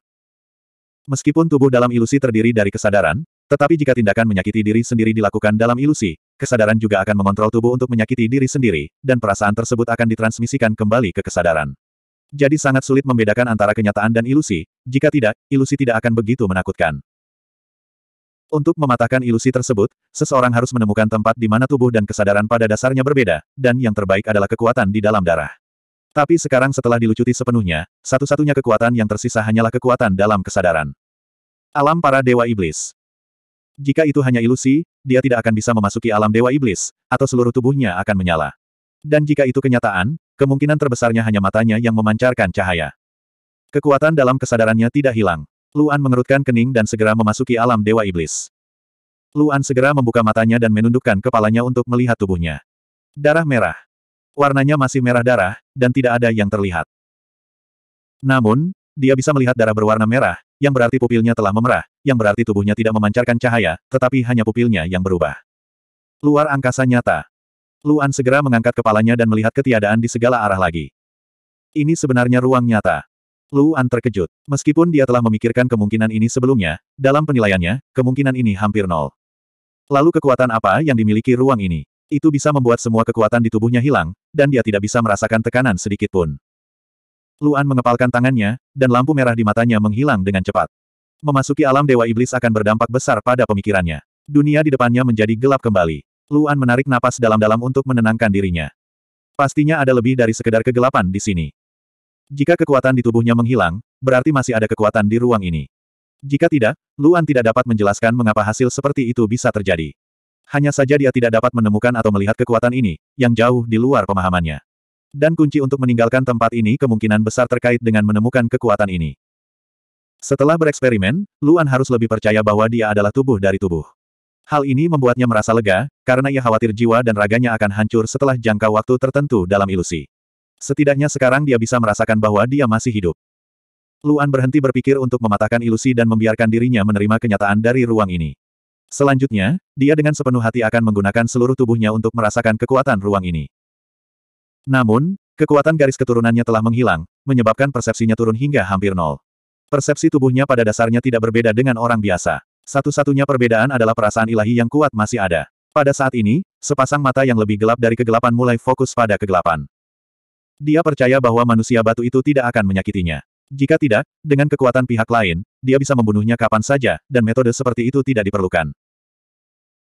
Meskipun tubuh dalam ilusi terdiri dari kesadaran, tetapi jika tindakan menyakiti diri sendiri dilakukan dalam ilusi, kesadaran juga akan mengontrol tubuh untuk menyakiti diri sendiri, dan perasaan tersebut akan ditransmisikan kembali ke kesadaran. Jadi sangat sulit membedakan antara kenyataan dan ilusi, jika tidak, ilusi tidak akan begitu menakutkan. Untuk mematahkan ilusi tersebut, seseorang harus menemukan tempat di mana tubuh dan kesadaran pada dasarnya berbeda, dan yang terbaik adalah kekuatan di dalam darah. Tapi sekarang setelah dilucuti sepenuhnya, satu-satunya kekuatan yang tersisa hanyalah kekuatan dalam kesadaran. Alam para Dewa Iblis jika itu hanya ilusi, dia tidak akan bisa memasuki alam Dewa Iblis, atau seluruh tubuhnya akan menyala. Dan jika itu kenyataan, kemungkinan terbesarnya hanya matanya yang memancarkan cahaya. Kekuatan dalam kesadarannya tidak hilang. Luan mengerutkan kening dan segera memasuki alam Dewa Iblis. Luan segera membuka matanya dan menundukkan kepalanya untuk melihat tubuhnya. Darah merah. Warnanya masih merah darah, dan tidak ada yang terlihat. Namun, dia bisa melihat darah berwarna merah, yang berarti pupilnya telah memerah, yang berarti tubuhnya tidak memancarkan cahaya, tetapi hanya pupilnya yang berubah. Luar angkasa nyata. Luan segera mengangkat kepalanya dan melihat ketiadaan di segala arah lagi. Ini sebenarnya ruang nyata. Luan terkejut. Meskipun dia telah memikirkan kemungkinan ini sebelumnya, dalam penilaiannya, kemungkinan ini hampir nol. Lalu kekuatan apa yang dimiliki ruang ini? Itu bisa membuat semua kekuatan di tubuhnya hilang, dan dia tidak bisa merasakan tekanan sedikit pun. Luan mengepalkan tangannya, dan lampu merah di matanya menghilang dengan cepat. Memasuki alam Dewa Iblis akan berdampak besar pada pemikirannya. Dunia di depannya menjadi gelap kembali. Luan menarik napas dalam-dalam untuk menenangkan dirinya. Pastinya ada lebih dari sekedar kegelapan di sini. Jika kekuatan di tubuhnya menghilang, berarti masih ada kekuatan di ruang ini. Jika tidak, Luan tidak dapat menjelaskan mengapa hasil seperti itu bisa terjadi. Hanya saja dia tidak dapat menemukan atau melihat kekuatan ini, yang jauh di luar pemahamannya. Dan kunci untuk meninggalkan tempat ini kemungkinan besar terkait dengan menemukan kekuatan ini. Setelah bereksperimen, Luan harus lebih percaya bahwa dia adalah tubuh dari tubuh. Hal ini membuatnya merasa lega, karena ia khawatir jiwa dan raganya akan hancur setelah jangka waktu tertentu dalam ilusi. Setidaknya sekarang dia bisa merasakan bahwa dia masih hidup. Luan berhenti berpikir untuk mematahkan ilusi dan membiarkan dirinya menerima kenyataan dari ruang ini. Selanjutnya, dia dengan sepenuh hati akan menggunakan seluruh tubuhnya untuk merasakan kekuatan ruang ini. Namun, kekuatan garis keturunannya telah menghilang, menyebabkan persepsinya turun hingga hampir nol. Persepsi tubuhnya pada dasarnya tidak berbeda dengan orang biasa. Satu-satunya perbedaan adalah perasaan ilahi yang kuat masih ada. Pada saat ini, sepasang mata yang lebih gelap dari kegelapan mulai fokus pada kegelapan. Dia percaya bahwa manusia batu itu tidak akan menyakitinya. Jika tidak, dengan kekuatan pihak lain, dia bisa membunuhnya kapan saja, dan metode seperti itu tidak diperlukan.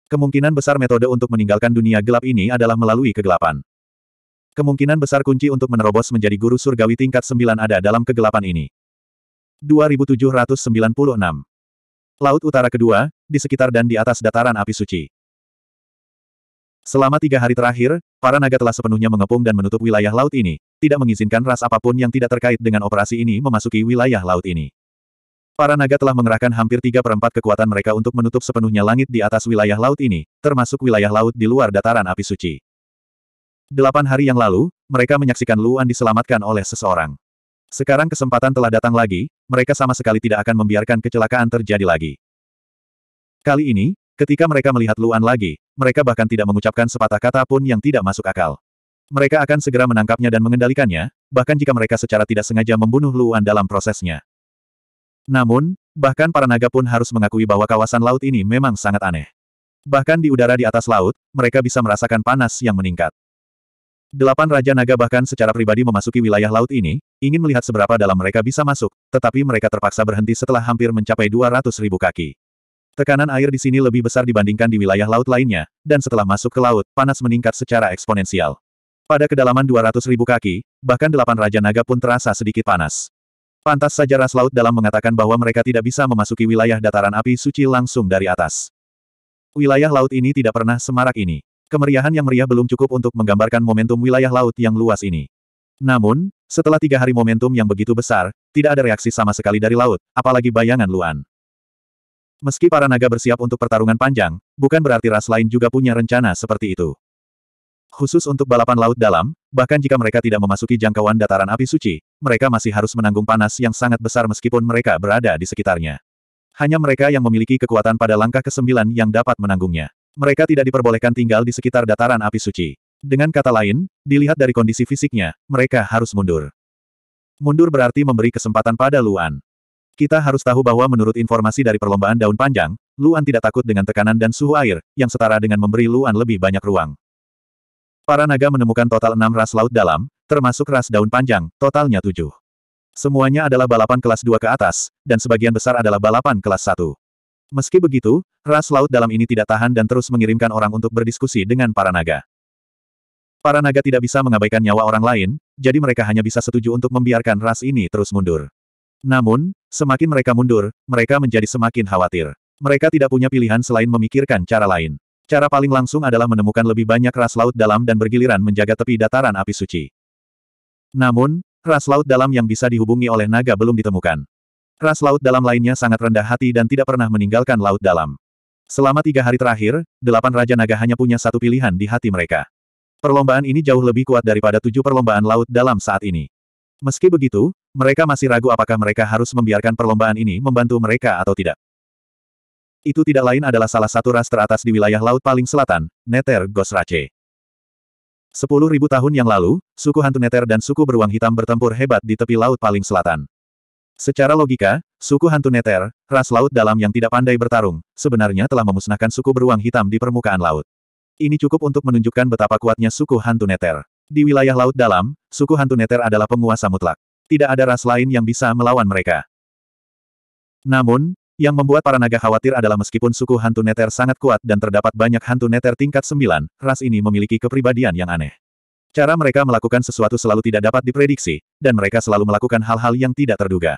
Kemungkinan besar metode untuk meninggalkan dunia gelap ini adalah melalui kegelapan. Kemungkinan besar kunci untuk menerobos menjadi guru surgawi tingkat 9 ada dalam kegelapan ini. 2796 Laut Utara Kedua, di sekitar dan di atas dataran api suci. Selama tiga hari terakhir, para naga telah sepenuhnya mengepung dan menutup wilayah laut ini, tidak mengizinkan ras apapun yang tidak terkait dengan operasi ini memasuki wilayah laut ini. Para naga telah mengerahkan hampir tiga perempat kekuatan mereka untuk menutup sepenuhnya langit di atas wilayah laut ini, termasuk wilayah laut di luar dataran api suci. Delapan hari yang lalu, mereka menyaksikan Luan diselamatkan oleh seseorang. Sekarang kesempatan telah datang lagi, mereka sama sekali tidak akan membiarkan kecelakaan terjadi lagi. Kali ini, ketika mereka melihat Luan lagi, mereka bahkan tidak mengucapkan sepatah kata pun yang tidak masuk akal. Mereka akan segera menangkapnya dan mengendalikannya, bahkan jika mereka secara tidak sengaja membunuh Luan dalam prosesnya. Namun, bahkan para naga pun harus mengakui bahwa kawasan laut ini memang sangat aneh. Bahkan di udara di atas laut, mereka bisa merasakan panas yang meningkat. Delapan Raja Naga bahkan secara pribadi memasuki wilayah laut ini, ingin melihat seberapa dalam mereka bisa masuk, tetapi mereka terpaksa berhenti setelah hampir mencapai 200 ribu kaki. Tekanan air di sini lebih besar dibandingkan di wilayah laut lainnya, dan setelah masuk ke laut, panas meningkat secara eksponensial. Pada kedalaman 200 ribu kaki, bahkan delapan Raja Naga pun terasa sedikit panas. Pantas saja ras laut dalam mengatakan bahwa mereka tidak bisa memasuki wilayah dataran api suci langsung dari atas. Wilayah laut ini tidak pernah semarak ini. Kemeriahan yang meriah belum cukup untuk menggambarkan momentum wilayah laut yang luas ini. Namun, setelah tiga hari momentum yang begitu besar, tidak ada reaksi sama sekali dari laut, apalagi bayangan Luan. Meski para naga bersiap untuk pertarungan panjang, bukan berarti ras lain juga punya rencana seperti itu. Khusus untuk balapan laut dalam, bahkan jika mereka tidak memasuki jangkauan dataran api suci, mereka masih harus menanggung panas yang sangat besar meskipun mereka berada di sekitarnya. Hanya mereka yang memiliki kekuatan pada langkah ke-9 yang dapat menanggungnya. Mereka tidak diperbolehkan tinggal di sekitar dataran api suci. Dengan kata lain, dilihat dari kondisi fisiknya, mereka harus mundur. Mundur berarti memberi kesempatan pada Luan. Kita harus tahu bahwa menurut informasi dari perlombaan daun panjang, Luan tidak takut dengan tekanan dan suhu air, yang setara dengan memberi Luan lebih banyak ruang. Para naga menemukan total enam ras laut dalam, termasuk ras daun panjang, totalnya tujuh. Semuanya adalah balapan kelas 2 ke atas, dan sebagian besar adalah balapan kelas 1. Meski begitu, ras laut dalam ini tidak tahan dan terus mengirimkan orang untuk berdiskusi dengan para naga. Para naga tidak bisa mengabaikan nyawa orang lain, jadi mereka hanya bisa setuju untuk membiarkan ras ini terus mundur. Namun, semakin mereka mundur, mereka menjadi semakin khawatir. Mereka tidak punya pilihan selain memikirkan cara lain. Cara paling langsung adalah menemukan lebih banyak ras laut dalam dan bergiliran menjaga tepi dataran api suci. Namun, ras laut dalam yang bisa dihubungi oleh naga belum ditemukan. Ras laut dalam lainnya sangat rendah hati dan tidak pernah meninggalkan laut dalam. Selama tiga hari terakhir, delapan Raja Naga hanya punya satu pilihan di hati mereka. Perlombaan ini jauh lebih kuat daripada tujuh perlombaan laut dalam saat ini. Meski begitu, mereka masih ragu apakah mereka harus membiarkan perlombaan ini membantu mereka atau tidak. Itu tidak lain adalah salah satu ras teratas di wilayah laut paling selatan, Neter Gosrace. Sepuluh ribu tahun yang lalu, suku hantu Neter dan suku beruang hitam bertempur hebat di tepi laut paling selatan. Secara logika, suku hantu Neter, ras laut dalam yang tidak pandai bertarung, sebenarnya telah memusnahkan suku beruang hitam di permukaan laut. Ini cukup untuk menunjukkan betapa kuatnya suku hantu Neter. Di wilayah laut dalam, suku hantu Neter adalah penguasa mutlak. Tidak ada ras lain yang bisa melawan mereka. Namun, yang membuat para naga khawatir adalah meskipun suku hantu neter sangat kuat dan terdapat banyak hantu neter tingkat 9, ras ini memiliki kepribadian yang aneh. Cara mereka melakukan sesuatu selalu tidak dapat diprediksi, dan mereka selalu melakukan hal-hal yang tidak terduga.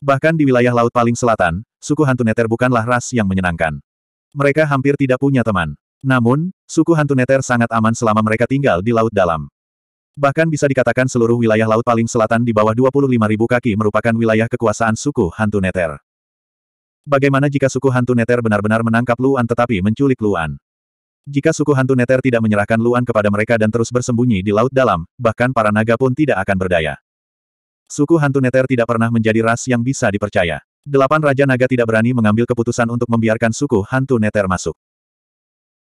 Bahkan di wilayah laut paling selatan, suku hantu neter bukanlah ras yang menyenangkan. Mereka hampir tidak punya teman. Namun, suku hantu neter sangat aman selama mereka tinggal di laut dalam. Bahkan bisa dikatakan seluruh wilayah laut paling selatan di bawah 25.000 kaki merupakan wilayah kekuasaan suku hantu neter. Bagaimana jika suku hantu neter benar-benar menangkap Luan tetapi menculik Luan? Jika suku hantu neter tidak menyerahkan Luan kepada mereka dan terus bersembunyi di laut dalam, bahkan para naga pun tidak akan berdaya. Suku hantu neter tidak pernah menjadi ras yang bisa dipercaya. Delapan Raja Naga tidak berani mengambil keputusan untuk membiarkan suku hantu neter masuk.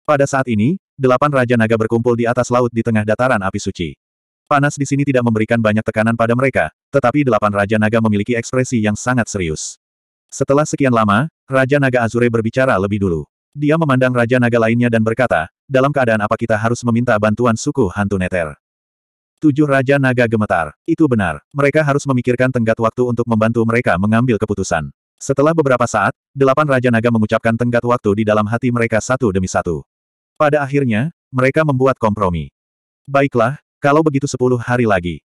Pada saat ini, delapan Raja Naga berkumpul di atas laut di tengah dataran api suci. Panas di sini tidak memberikan banyak tekanan pada mereka, tetapi delapan Raja Naga memiliki ekspresi yang sangat serius. Setelah sekian lama, Raja Naga Azure berbicara lebih dulu. Dia memandang Raja Naga lainnya dan berkata, dalam keadaan apa kita harus meminta bantuan suku hantu neter? Tujuh Raja Naga gemetar. Itu benar. Mereka harus memikirkan tenggat waktu untuk membantu mereka mengambil keputusan. Setelah beberapa saat, delapan Raja Naga mengucapkan tenggat waktu di dalam hati mereka satu demi satu. Pada akhirnya, mereka membuat kompromi. Baiklah, kalau begitu sepuluh hari lagi.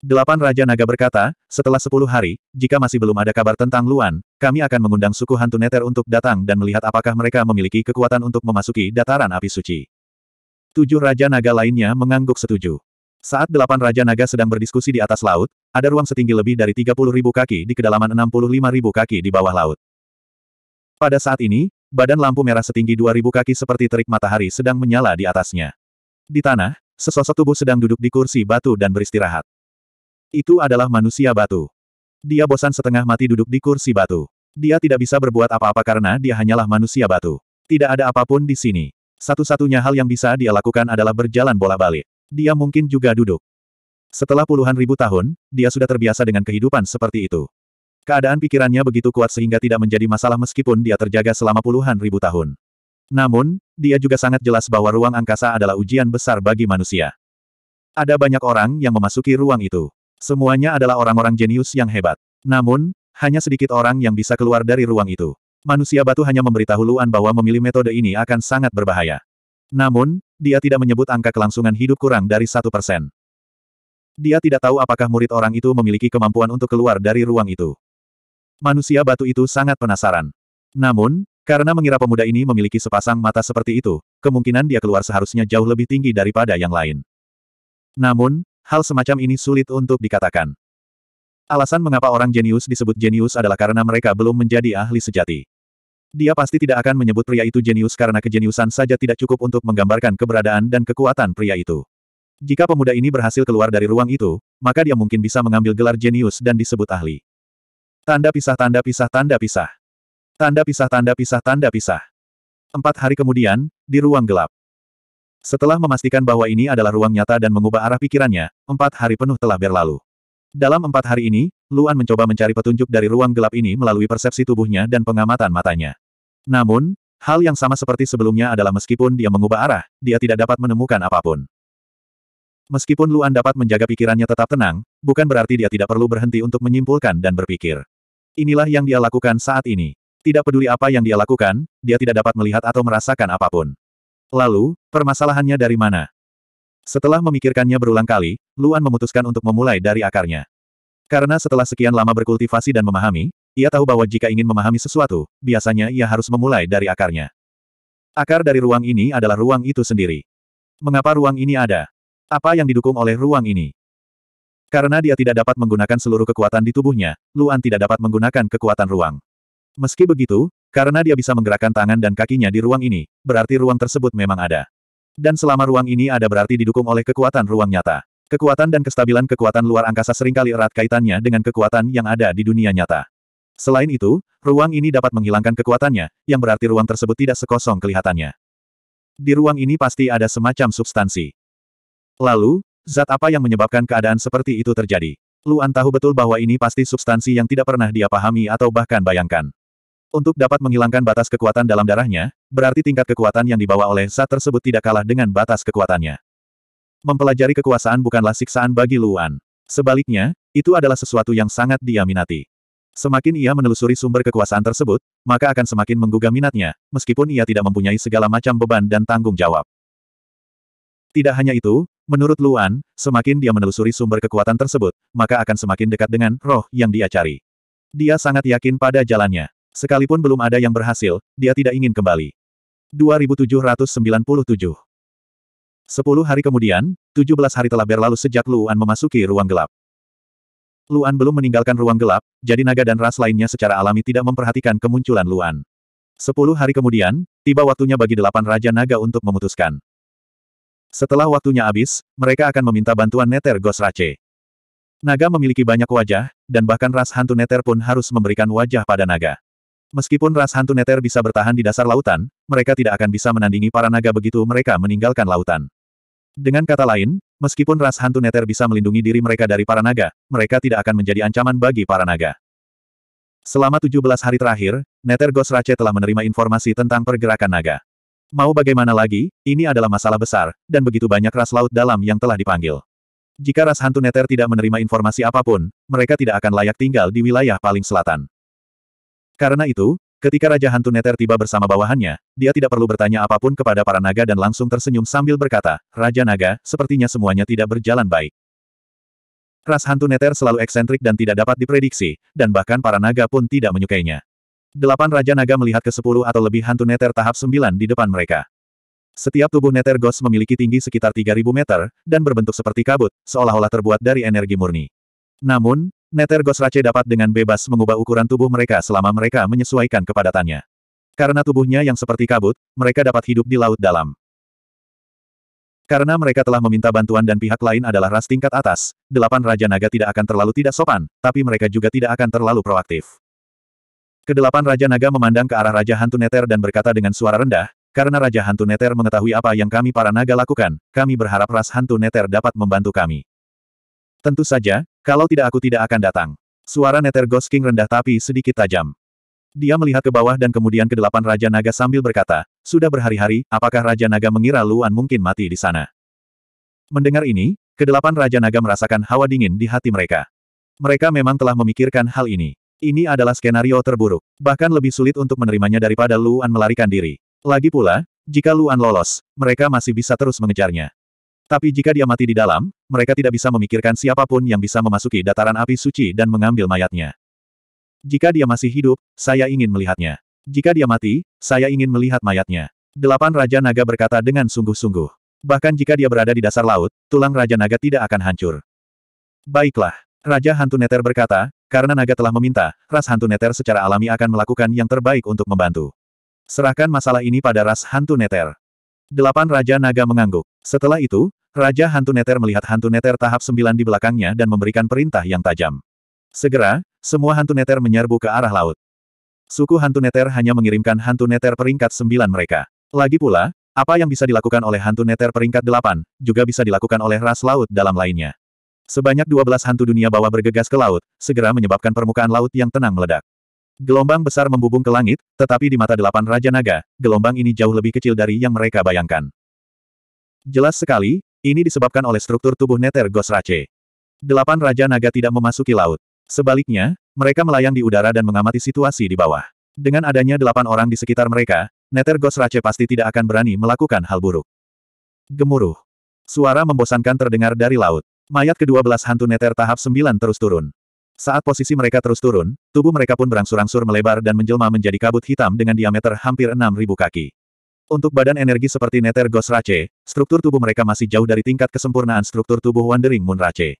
Delapan Raja Naga berkata, setelah sepuluh hari, jika masih belum ada kabar tentang Luan, kami akan mengundang suku hantu Neter untuk datang dan melihat apakah mereka memiliki kekuatan untuk memasuki dataran api suci. Tujuh Raja Naga lainnya mengangguk setuju. Saat delapan Raja Naga sedang berdiskusi di atas laut, ada ruang setinggi lebih dari ribu kaki di kedalaman ribu kaki di bawah laut. Pada saat ini, badan lampu merah setinggi ribu kaki seperti terik matahari sedang menyala di atasnya. Di tanah, sesosok tubuh sedang duduk di kursi batu dan beristirahat. Itu adalah manusia batu. Dia bosan setengah mati duduk di kursi batu. Dia tidak bisa berbuat apa-apa karena dia hanyalah manusia batu. Tidak ada apapun di sini. Satu-satunya hal yang bisa dia lakukan adalah berjalan bola balik dia mungkin juga duduk. Setelah puluhan ribu tahun, dia sudah terbiasa dengan kehidupan seperti itu. Keadaan pikirannya begitu kuat sehingga tidak menjadi masalah meskipun dia terjaga selama puluhan ribu tahun. Namun, dia juga sangat jelas bahwa ruang angkasa adalah ujian besar bagi manusia. Ada banyak orang yang memasuki ruang itu. Semuanya adalah orang-orang jenius yang hebat. Namun, hanya sedikit orang yang bisa keluar dari ruang itu. Manusia batu hanya memberitahu Luan bahwa memilih metode ini akan sangat berbahaya. Namun, dia tidak menyebut angka kelangsungan hidup kurang dari satu persen. Dia tidak tahu apakah murid orang itu memiliki kemampuan untuk keluar dari ruang itu. Manusia batu itu sangat penasaran. Namun, karena mengira pemuda ini memiliki sepasang mata seperti itu, kemungkinan dia keluar seharusnya jauh lebih tinggi daripada yang lain. Namun, hal semacam ini sulit untuk dikatakan. Alasan mengapa orang jenius disebut jenius adalah karena mereka belum menjadi ahli sejati. Dia pasti tidak akan menyebut pria itu jenius karena kejeniusan saja tidak cukup untuk menggambarkan keberadaan dan kekuatan pria itu. Jika pemuda ini berhasil keluar dari ruang itu, maka dia mungkin bisa mengambil gelar jenius dan disebut ahli. Tanda pisah tanda pisah tanda pisah. Tanda pisah tanda pisah tanda pisah. Empat hari kemudian, di ruang gelap. Setelah memastikan bahwa ini adalah ruang nyata dan mengubah arah pikirannya, empat hari penuh telah berlalu. Dalam empat hari ini, Luan mencoba mencari petunjuk dari ruang gelap ini melalui persepsi tubuhnya dan pengamatan matanya. Namun, hal yang sama seperti sebelumnya adalah meskipun dia mengubah arah, dia tidak dapat menemukan apapun. Meskipun Luan dapat menjaga pikirannya tetap tenang, bukan berarti dia tidak perlu berhenti untuk menyimpulkan dan berpikir. Inilah yang dia lakukan saat ini. Tidak peduli apa yang dia lakukan, dia tidak dapat melihat atau merasakan apapun. Lalu, permasalahannya dari mana? Setelah memikirkannya berulang kali, Luan memutuskan untuk memulai dari akarnya. Karena setelah sekian lama berkultivasi dan memahami, ia tahu bahwa jika ingin memahami sesuatu, biasanya ia harus memulai dari akarnya. Akar dari ruang ini adalah ruang itu sendiri. Mengapa ruang ini ada? Apa yang didukung oleh ruang ini? Karena dia tidak dapat menggunakan seluruh kekuatan di tubuhnya, Luan tidak dapat menggunakan kekuatan ruang. Meski begitu, karena dia bisa menggerakkan tangan dan kakinya di ruang ini, berarti ruang tersebut memang ada. Dan selama ruang ini ada berarti didukung oleh kekuatan ruang nyata. Kekuatan dan kestabilan kekuatan luar angkasa seringkali erat kaitannya dengan kekuatan yang ada di dunia nyata. Selain itu, ruang ini dapat menghilangkan kekuatannya, yang berarti ruang tersebut tidak sekosong kelihatannya. Di ruang ini pasti ada semacam substansi. Lalu, zat apa yang menyebabkan keadaan seperti itu terjadi? Luan tahu betul bahwa ini pasti substansi yang tidak pernah dia pahami atau bahkan bayangkan. Untuk dapat menghilangkan batas kekuatan dalam darahnya, berarti tingkat kekuatan yang dibawa oleh zat tersebut tidak kalah dengan batas kekuatannya. Mempelajari kekuasaan bukanlah siksaan bagi Luan. Sebaliknya, itu adalah sesuatu yang sangat dia minati. Semakin ia menelusuri sumber kekuasaan tersebut, maka akan semakin menggugah minatnya, meskipun ia tidak mempunyai segala macam beban dan tanggung jawab. Tidak hanya itu, menurut Luan, semakin dia menelusuri sumber kekuatan tersebut, maka akan semakin dekat dengan roh yang dia cari. Dia sangat yakin pada jalannya. Sekalipun belum ada yang berhasil, dia tidak ingin kembali. 2797 Sepuluh hari kemudian, 17 hari telah berlalu sejak Luan memasuki ruang gelap. Luan belum meninggalkan ruang gelap, jadi naga dan ras lainnya secara alami tidak memperhatikan kemunculan Luan. Sepuluh hari kemudian, tiba waktunya bagi delapan Raja Naga untuk memutuskan. Setelah waktunya habis, mereka akan meminta bantuan Neter Gosrace. Naga memiliki banyak wajah, dan bahkan ras hantu Neter pun harus memberikan wajah pada naga. Meskipun ras hantu Neter bisa bertahan di dasar lautan, mereka tidak akan bisa menandingi para naga begitu mereka meninggalkan lautan. Dengan kata lain, meskipun ras hantu neter bisa melindungi diri mereka dari para naga, mereka tidak akan menjadi ancaman bagi para naga. Selama 17 hari terakhir, Neter Ghost Rache telah menerima informasi tentang pergerakan naga. Mau bagaimana lagi, ini adalah masalah besar, dan begitu banyak ras laut dalam yang telah dipanggil. Jika ras hantu Neter tidak menerima informasi apapun, mereka tidak akan layak tinggal di wilayah paling selatan. Karena itu, Ketika Raja Hantu Neter tiba bersama bawahannya, dia tidak perlu bertanya apapun kepada para naga dan langsung tersenyum sambil berkata, Raja Naga, sepertinya semuanya tidak berjalan baik. Ras Hantu Neter selalu eksentrik dan tidak dapat diprediksi, dan bahkan para naga pun tidak menyukainya. Delapan Raja Naga melihat ke sepuluh atau lebih Hantu Neter tahap sembilan di depan mereka. Setiap tubuh Neter Ghost memiliki tinggi sekitar 3.000 meter, dan berbentuk seperti kabut, seolah-olah terbuat dari energi murni. Namun, Neter Gosrace dapat dengan bebas mengubah ukuran tubuh mereka selama mereka menyesuaikan kepadatannya. Karena tubuhnya yang seperti kabut, mereka dapat hidup di laut dalam. Karena mereka telah meminta bantuan dan pihak lain adalah ras tingkat atas, delapan Raja Naga tidak akan terlalu tidak sopan, tapi mereka juga tidak akan terlalu proaktif. Kedelapan Raja Naga memandang ke arah Raja Hantu Neter dan berkata dengan suara rendah, karena Raja Hantu Neter mengetahui apa yang kami para naga lakukan, kami berharap ras Hantu Neter dapat membantu kami. Tentu saja, kalau tidak aku tidak akan datang. Suara Nether Ghost King rendah tapi sedikit tajam. Dia melihat ke bawah dan kemudian ke delapan Raja Naga sambil berkata, Sudah berhari-hari, apakah Raja Naga mengira Luan mungkin mati di sana? Mendengar ini, kedelapan Raja Naga merasakan hawa dingin di hati mereka. Mereka memang telah memikirkan hal ini. Ini adalah skenario terburuk. Bahkan lebih sulit untuk menerimanya daripada Luan melarikan diri. Lagi pula, jika Luan lolos, mereka masih bisa terus mengejarnya. Tapi jika dia mati di dalam, mereka tidak bisa memikirkan siapapun yang bisa memasuki dataran api suci dan mengambil mayatnya. Jika dia masih hidup, saya ingin melihatnya. Jika dia mati, saya ingin melihat mayatnya. Delapan Raja Naga berkata dengan sungguh-sungguh. Bahkan jika dia berada di dasar laut, tulang Raja Naga tidak akan hancur. Baiklah, Raja Hantu Neter berkata, karena naga telah meminta, ras Hantu Neter secara alami akan melakukan yang terbaik untuk membantu. Serahkan masalah ini pada ras Hantu Neter. Delapan Raja Naga mengangguk. Setelah itu, Raja Hantu Neter melihat Hantu Neter tahap sembilan di belakangnya dan memberikan perintah yang tajam. Segera, semua Hantu Neter menyerbu ke arah laut. Suku Hantu Neter hanya mengirimkan Hantu Neter peringkat sembilan mereka. Lagi pula, apa yang bisa dilakukan oleh Hantu Neter peringkat delapan, juga bisa dilakukan oleh ras laut dalam lainnya. Sebanyak dua belas hantu dunia bawah bergegas ke laut, segera menyebabkan permukaan laut yang tenang meledak. Gelombang besar membubung ke langit, tetapi di mata delapan Raja Naga, gelombang ini jauh lebih kecil dari yang mereka bayangkan. Jelas sekali, ini disebabkan oleh struktur tubuh Neter Gosrace. Delapan Raja Naga tidak memasuki laut. Sebaliknya, mereka melayang di udara dan mengamati situasi di bawah. Dengan adanya delapan orang di sekitar mereka, Neter Gosrace pasti tidak akan berani melakukan hal buruk. Gemuruh. Suara membosankan terdengar dari laut. Mayat ke-12 hantu Neter tahap 9 terus turun. Saat posisi mereka terus turun, tubuh mereka pun berangsur-angsur melebar dan menjelma menjadi kabut hitam dengan diameter hampir 6.000 kaki. Untuk badan energi seperti Nether Ghost Rache, struktur tubuh mereka masih jauh dari tingkat kesempurnaan struktur tubuh Wandering Moon Rache.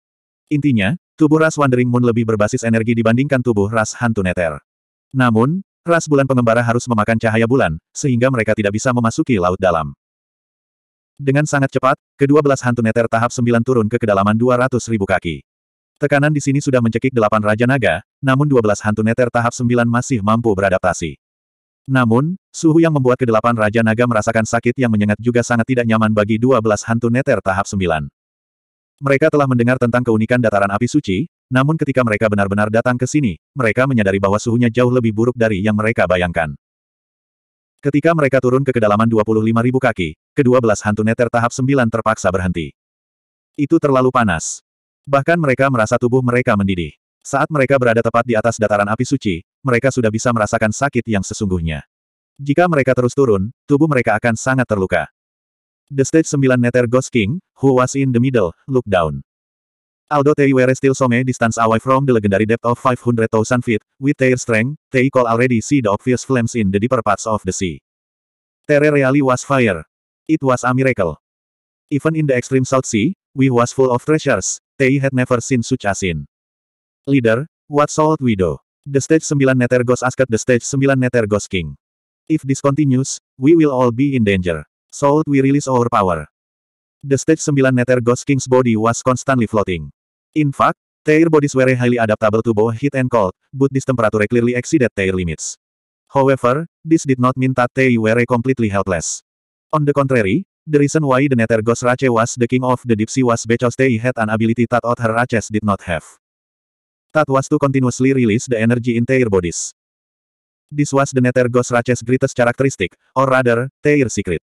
Intinya, tubuh ras Wandering Moon lebih berbasis energi dibandingkan tubuh ras Hantu Nether. Namun, ras bulan pengembara harus memakan cahaya bulan, sehingga mereka tidak bisa memasuki laut dalam. Dengan sangat cepat, kedua belas Hantu Nether tahap 9 turun ke kedalaman 200.000 kaki. Tekanan di sini sudah mencekik delapan Raja Naga, namun dua belas hantu neter tahap sembilan masih mampu beradaptasi. Namun, suhu yang membuat kedelapan Raja Naga merasakan sakit yang menyengat juga sangat tidak nyaman bagi dua belas hantu neter tahap sembilan. Mereka telah mendengar tentang keunikan dataran api suci, namun ketika mereka benar-benar datang ke sini, mereka menyadari bahwa suhunya jauh lebih buruk dari yang mereka bayangkan. Ketika mereka turun ke kedalaman 25.000 kaki, kedua belas hantu neter tahap 9 terpaksa berhenti. Itu terlalu panas. Bahkan mereka merasa tubuh mereka mendidih. Saat mereka berada tepat di atas dataran api suci, mereka sudah bisa merasakan sakit yang sesungguhnya. Jika mereka terus turun, tubuh mereka akan sangat terluka. The stage 9 Nether Ghost King, who was in the middle, look down. Aldo Tei were still some distance away from the legendary depth of 500,000 feet, with their strength, they could already see the obvious flames in the deeper parts of the sea. Terre really was fire. It was a miracle. Even in the extreme South Sea, we was full of treasures, They had never seen such asin. Leader, what should we do? The stage 9 nether goes asked the stage 9 nether goes king. If this continues, we will all be in danger. So we release our power? The stage 9 nether goes king's body was constantly floating. In fact, their bodies were highly adaptable to both heat and cold, but this temperature clearly exceeded their limits. However, this did not mean that they were completely helpless. On the contrary, The reason why the Nether Ghost Rache was the king of the deep sea was because they had an ability that other Raches did not have. That was to continuously release the energy in their bodies. This was the Nether Ghost Raches greatest characteristic, or rather, their secret.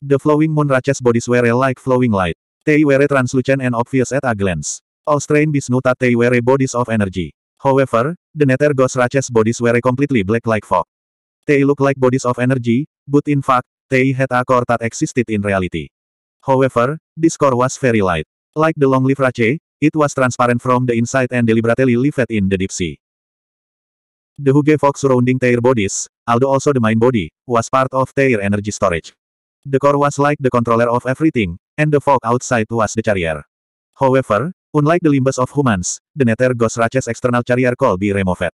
The flowing moon Raches bodies were like flowing light. They were translucent and obvious at a glance. All strain Bisnu that they were bodies of energy. However, the Nether Ghost Raches bodies were completely black like fog. They look like bodies of energy, but in fact, They had a core that existed in reality. However, this core was very light. Like the long-lived Rache, it was transparent from the inside and deliberately lived in the deep sea. The Huge fox surrounding their bodies, although also the mind body, was part of their energy storage. The core was like the controller of everything, and the fog outside was the carrier. However, unlike the limbus of humans, the nether ghost Rache's external carrier could be removed.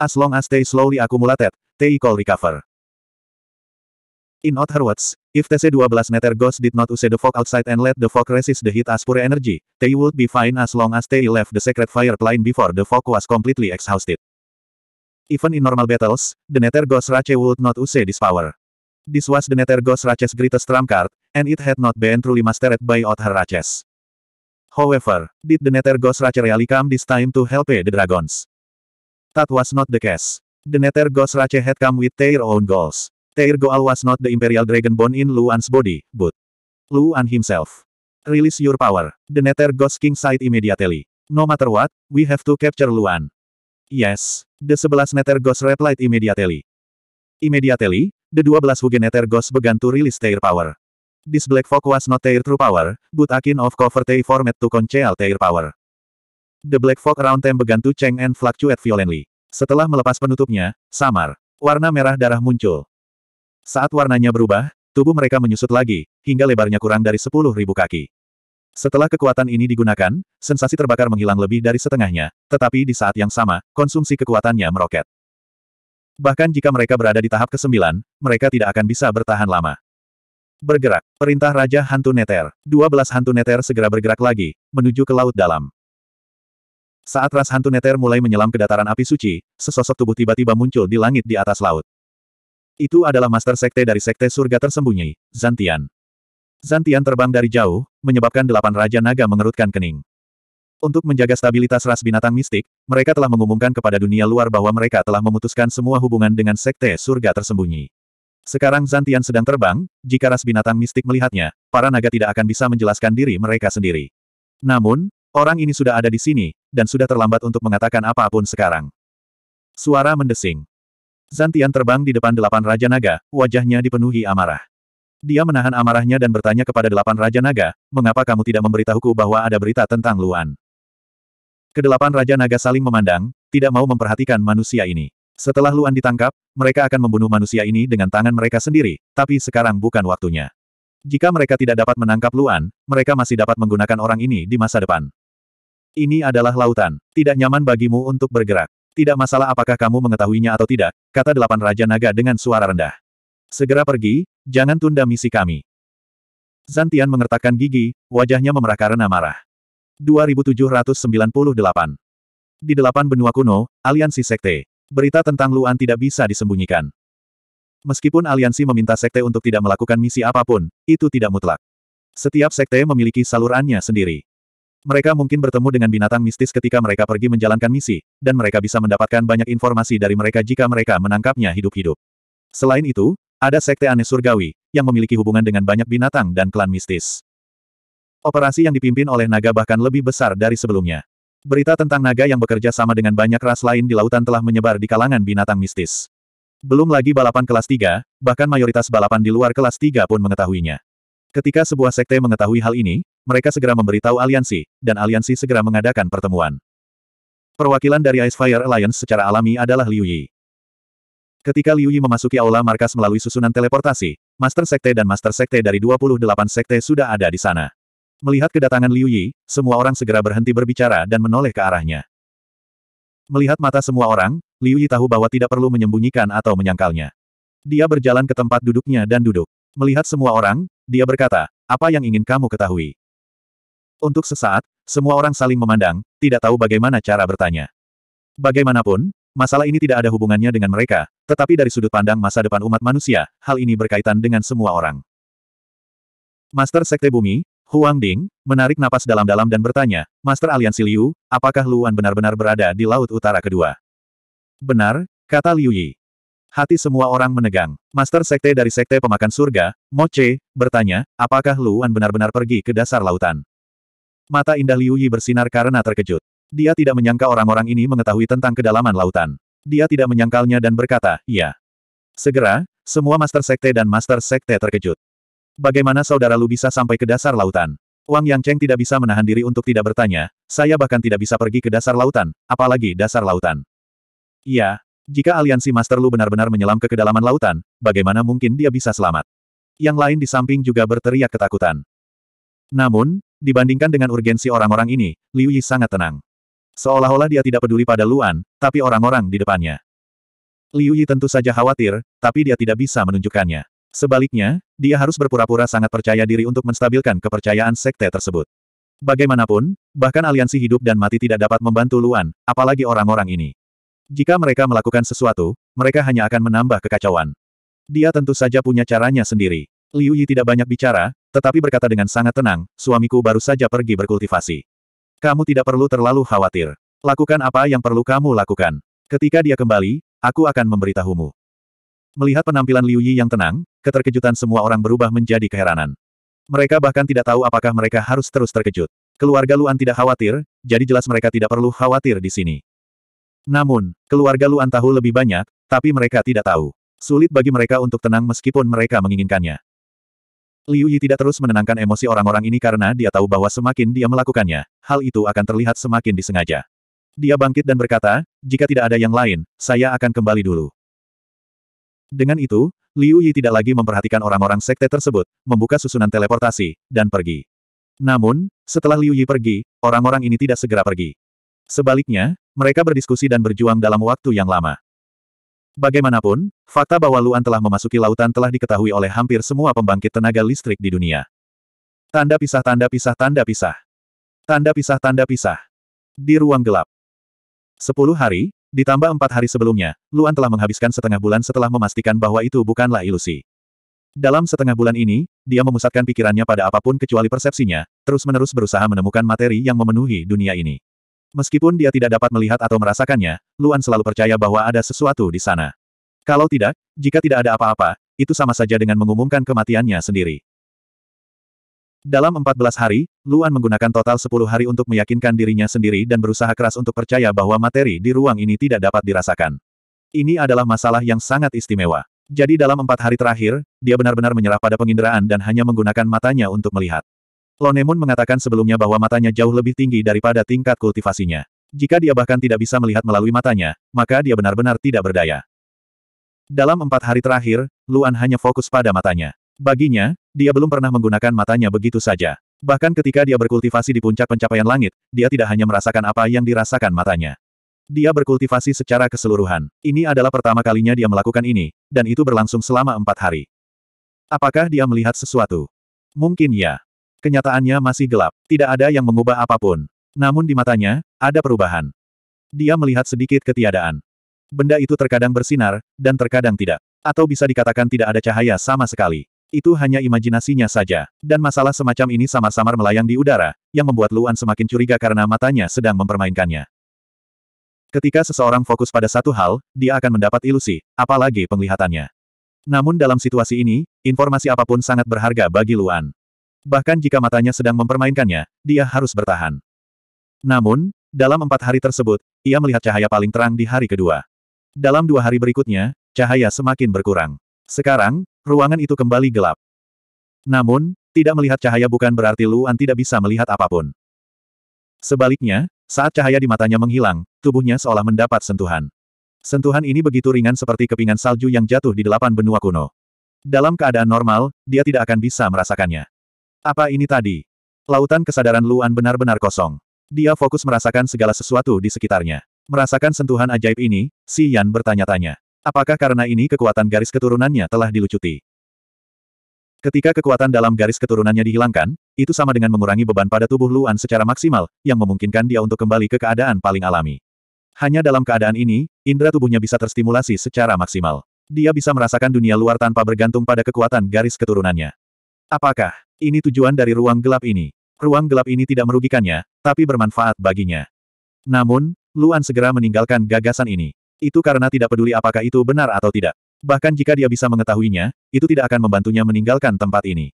As long as they slowly accumulated, they could recover. In other words, if TC-12 Nether Ghost did not use the fog outside and let the fog resist the heat as pure energy, they would be fine as long as they left the sacred fire plane before the fog was completely exhausted. Even in normal battles, the Nether Ghost Rache would not use this power. This was the Nether Ghost Rache's greatest trump card, and it had not been truly mastered by other Raches. However, did the Nether Ghost Rache really come this time to help the dragons? That was not the case. The Nether Ghost Rache had come with their own goals. Teir Goal was not the Imperial Dragonborn in Luan's body, but Luan himself. Release your power. The Nether Ghost King side immediately. No matter what, we have to capture Luan. Yes. The 11 Nether Ghost replied immediately. Immediately, the 12 Hugenether Ghost began to release their power. This black fog was not their true power, but akin of cover they format to conceal their power. The black fog around them began to change and fluctuate violently. Setelah melepas penutupnya, samar. Warna merah darah muncul. Saat warnanya berubah, tubuh mereka menyusut lagi, hingga lebarnya kurang dari sepuluh ribu kaki. Setelah kekuatan ini digunakan, sensasi terbakar menghilang lebih dari setengahnya, tetapi di saat yang sama, konsumsi kekuatannya meroket. Bahkan jika mereka berada di tahap ke-9, mereka tidak akan bisa bertahan lama. Bergerak, perintah Raja Hantu Neter. 12 Hantu Neter segera bergerak lagi, menuju ke Laut Dalam. Saat ras Hantu Neter mulai menyelam ke dataran api suci, sesosok tubuh tiba-tiba muncul di langit di atas laut. Itu adalah master sekte dari sekte surga tersembunyi, Zantian. Zantian terbang dari jauh, menyebabkan delapan raja naga mengerutkan kening. Untuk menjaga stabilitas ras binatang mistik, mereka telah mengumumkan kepada dunia luar bahwa mereka telah memutuskan semua hubungan dengan sekte surga tersembunyi. Sekarang Zantian sedang terbang, jika ras binatang mistik melihatnya, para naga tidak akan bisa menjelaskan diri mereka sendiri. Namun, orang ini sudah ada di sini, dan sudah terlambat untuk mengatakan apapun sekarang. Suara mendesing. Zantian terbang di depan delapan Raja Naga, wajahnya dipenuhi amarah. Dia menahan amarahnya dan bertanya kepada delapan Raja Naga, mengapa kamu tidak memberitahuku bahwa ada berita tentang Luan? Kedelapan Raja Naga saling memandang, tidak mau memperhatikan manusia ini. Setelah Luan ditangkap, mereka akan membunuh manusia ini dengan tangan mereka sendiri, tapi sekarang bukan waktunya. Jika mereka tidak dapat menangkap Luan, mereka masih dapat menggunakan orang ini di masa depan. Ini adalah lautan, tidak nyaman bagimu untuk bergerak. Tidak masalah apakah kamu mengetahuinya atau tidak, kata delapan Raja Naga dengan suara rendah. Segera pergi, jangan tunda misi kami. Zantian mengertakkan gigi, wajahnya memerah karena marah. 2798 Di delapan benua kuno, aliansi sekte. Berita tentang Luan tidak bisa disembunyikan. Meskipun aliansi meminta sekte untuk tidak melakukan misi apapun, itu tidak mutlak. Setiap sekte memiliki salurannya sendiri. Mereka mungkin bertemu dengan binatang mistis ketika mereka pergi menjalankan misi, dan mereka bisa mendapatkan banyak informasi dari mereka jika mereka menangkapnya hidup-hidup. Selain itu, ada sekte aneh surgawi, yang memiliki hubungan dengan banyak binatang dan klan mistis. Operasi yang dipimpin oleh naga bahkan lebih besar dari sebelumnya. Berita tentang naga yang bekerja sama dengan banyak ras lain di lautan telah menyebar di kalangan binatang mistis. Belum lagi balapan kelas 3, bahkan mayoritas balapan di luar kelas 3 pun mengetahuinya. Ketika sebuah sekte mengetahui hal ini, mereka segera memberitahu aliansi, dan aliansi segera mengadakan pertemuan. Perwakilan dari Ice Fire Alliance secara alami adalah Liu Yi. Ketika Liu Yi memasuki aula markas melalui susunan teleportasi, Master Sekte dan Master Sekte dari 28 Sekte sudah ada di sana. Melihat kedatangan Liu Yi, semua orang segera berhenti berbicara dan menoleh ke arahnya. Melihat mata semua orang, Liu Yi tahu bahwa tidak perlu menyembunyikan atau menyangkalnya. Dia berjalan ke tempat duduknya dan duduk. Melihat semua orang, dia berkata, apa yang ingin kamu ketahui? Untuk sesaat, semua orang saling memandang, tidak tahu bagaimana cara bertanya. Bagaimanapun, masalah ini tidak ada hubungannya dengan mereka, tetapi dari sudut pandang masa depan umat manusia, hal ini berkaitan dengan semua orang. Master Sekte Bumi, Huang Ding, menarik napas dalam-dalam dan bertanya, Master Aliansi Liu, apakah Luan benar-benar berada di Laut Utara Kedua? Benar, kata Liu Yi. Hati semua orang menegang. Master Sekte dari Sekte Pemakan Surga, Moce, bertanya, apakah Luan benar-benar pergi ke dasar lautan? Mata indah Liu Yi bersinar karena terkejut. Dia tidak menyangka orang-orang ini mengetahui tentang kedalaman lautan. Dia tidak menyangkalnya dan berkata, "Ya." Segera, semua Master Sekte dan Master Sekte terkejut. Bagaimana saudara Lu bisa sampai ke dasar lautan? Wang Yang Cheng tidak bisa menahan diri untuk tidak bertanya, saya bahkan tidak bisa pergi ke dasar lautan, apalagi dasar lautan. Ya. Jika aliansi Master Lu benar-benar menyelam ke kedalaman lautan, bagaimana mungkin dia bisa selamat? Yang lain di samping juga berteriak ketakutan. Namun, dibandingkan dengan urgensi orang-orang ini, Liu Yi sangat tenang. Seolah-olah dia tidak peduli pada Luan, tapi orang-orang di depannya. Liu Yi tentu saja khawatir, tapi dia tidak bisa menunjukkannya. Sebaliknya, dia harus berpura-pura sangat percaya diri untuk menstabilkan kepercayaan sekte tersebut. Bagaimanapun, bahkan aliansi hidup dan mati tidak dapat membantu Luan, apalagi orang-orang ini. Jika mereka melakukan sesuatu, mereka hanya akan menambah kekacauan. Dia tentu saja punya caranya sendiri. Liu Yi tidak banyak bicara, tetapi berkata dengan sangat tenang, suamiku baru saja pergi berkultivasi. Kamu tidak perlu terlalu khawatir. Lakukan apa yang perlu kamu lakukan. Ketika dia kembali, aku akan memberitahumu. Melihat penampilan Liu Yi yang tenang, keterkejutan semua orang berubah menjadi keheranan. Mereka bahkan tidak tahu apakah mereka harus terus terkejut. Keluarga Luan tidak khawatir, jadi jelas mereka tidak perlu khawatir di sini. Namun, keluarga Luan tahu lebih banyak, tapi mereka tidak tahu. Sulit bagi mereka untuk tenang meskipun mereka menginginkannya. Liu Yi tidak terus menenangkan emosi orang-orang ini karena dia tahu bahwa semakin dia melakukannya, hal itu akan terlihat semakin disengaja. Dia bangkit dan berkata, jika tidak ada yang lain, saya akan kembali dulu. Dengan itu, Liu Yi tidak lagi memperhatikan orang-orang sekte tersebut, membuka susunan teleportasi, dan pergi. Namun, setelah Liu Yi pergi, orang-orang ini tidak segera pergi. Sebaliknya, mereka berdiskusi dan berjuang dalam waktu yang lama. Bagaimanapun, fakta bahwa Luan telah memasuki lautan telah diketahui oleh hampir semua pembangkit tenaga listrik di dunia. Tanda pisah tanda pisah tanda pisah. Tanda pisah tanda pisah. Di ruang gelap. Sepuluh hari, ditambah empat hari sebelumnya, Luan telah menghabiskan setengah bulan setelah memastikan bahwa itu bukanlah ilusi. Dalam setengah bulan ini, dia memusatkan pikirannya pada apapun kecuali persepsinya, terus-menerus berusaha menemukan materi yang memenuhi dunia ini. Meskipun dia tidak dapat melihat atau merasakannya, Luan selalu percaya bahwa ada sesuatu di sana. Kalau tidak, jika tidak ada apa-apa, itu sama saja dengan mengumumkan kematiannya sendiri. Dalam 14 hari, Luan menggunakan total 10 hari untuk meyakinkan dirinya sendiri dan berusaha keras untuk percaya bahwa materi di ruang ini tidak dapat dirasakan. Ini adalah masalah yang sangat istimewa. Jadi dalam empat hari terakhir, dia benar-benar menyerah pada penginderaan dan hanya menggunakan matanya untuk melihat. Lonemon mengatakan sebelumnya bahwa matanya jauh lebih tinggi daripada tingkat kultivasinya. Jika dia bahkan tidak bisa melihat melalui matanya, maka dia benar-benar tidak berdaya. Dalam empat hari terakhir, Luan hanya fokus pada matanya. Baginya, dia belum pernah menggunakan matanya begitu saja. Bahkan ketika dia berkultivasi di puncak pencapaian langit, dia tidak hanya merasakan apa yang dirasakan matanya. Dia berkultivasi secara keseluruhan. Ini adalah pertama kalinya dia melakukan ini, dan itu berlangsung selama empat hari. Apakah dia melihat sesuatu? Mungkin ya. Kenyataannya masih gelap, tidak ada yang mengubah apapun. Namun di matanya, ada perubahan. Dia melihat sedikit ketiadaan. Benda itu terkadang bersinar, dan terkadang tidak. Atau bisa dikatakan tidak ada cahaya sama sekali. Itu hanya imajinasinya saja. Dan masalah semacam ini samar-samar melayang di udara, yang membuat Luan semakin curiga karena matanya sedang mempermainkannya. Ketika seseorang fokus pada satu hal, dia akan mendapat ilusi, apalagi penglihatannya. Namun dalam situasi ini, informasi apapun sangat berharga bagi Luan. Bahkan jika matanya sedang mempermainkannya, dia harus bertahan. Namun, dalam empat hari tersebut, ia melihat cahaya paling terang di hari kedua. Dalam dua hari berikutnya, cahaya semakin berkurang. Sekarang, ruangan itu kembali gelap. Namun, tidak melihat cahaya bukan berarti Luan tidak bisa melihat apapun. Sebaliknya, saat cahaya di matanya menghilang, tubuhnya seolah mendapat sentuhan. Sentuhan ini begitu ringan seperti kepingan salju yang jatuh di delapan benua kuno. Dalam keadaan normal, dia tidak akan bisa merasakannya. Apa ini tadi? Lautan kesadaran Luan benar-benar kosong. Dia fokus merasakan segala sesuatu di sekitarnya. Merasakan sentuhan ajaib ini, Si Yan bertanya-tanya. Apakah karena ini kekuatan garis keturunannya telah dilucuti? Ketika kekuatan dalam garis keturunannya dihilangkan, itu sama dengan mengurangi beban pada tubuh Luan secara maksimal, yang memungkinkan dia untuk kembali ke keadaan paling alami. Hanya dalam keadaan ini, indera tubuhnya bisa terstimulasi secara maksimal. Dia bisa merasakan dunia luar tanpa bergantung pada kekuatan garis keturunannya. Apakah ini tujuan dari ruang gelap ini. Ruang gelap ini tidak merugikannya, tapi bermanfaat baginya. Namun, Luan segera meninggalkan gagasan ini. Itu karena tidak peduli apakah itu benar atau tidak. Bahkan jika dia bisa mengetahuinya, itu tidak akan membantunya meninggalkan tempat ini.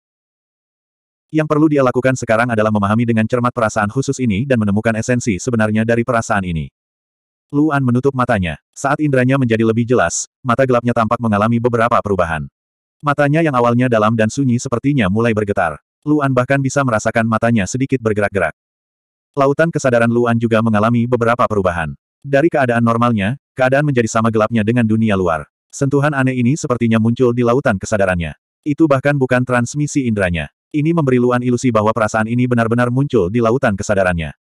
Yang perlu dia lakukan sekarang adalah memahami dengan cermat perasaan khusus ini dan menemukan esensi sebenarnya dari perasaan ini. Luan menutup matanya. Saat indranya menjadi lebih jelas, mata gelapnya tampak mengalami beberapa perubahan. Matanya yang awalnya dalam dan sunyi sepertinya mulai bergetar. Luan bahkan bisa merasakan matanya sedikit bergerak-gerak. Lautan kesadaran Luan juga mengalami beberapa perubahan. Dari keadaan normalnya, keadaan menjadi sama gelapnya dengan dunia luar. Sentuhan aneh ini sepertinya muncul di lautan kesadarannya. Itu bahkan bukan transmisi indranya. Ini memberi Luan ilusi bahwa perasaan ini benar-benar muncul di lautan kesadarannya.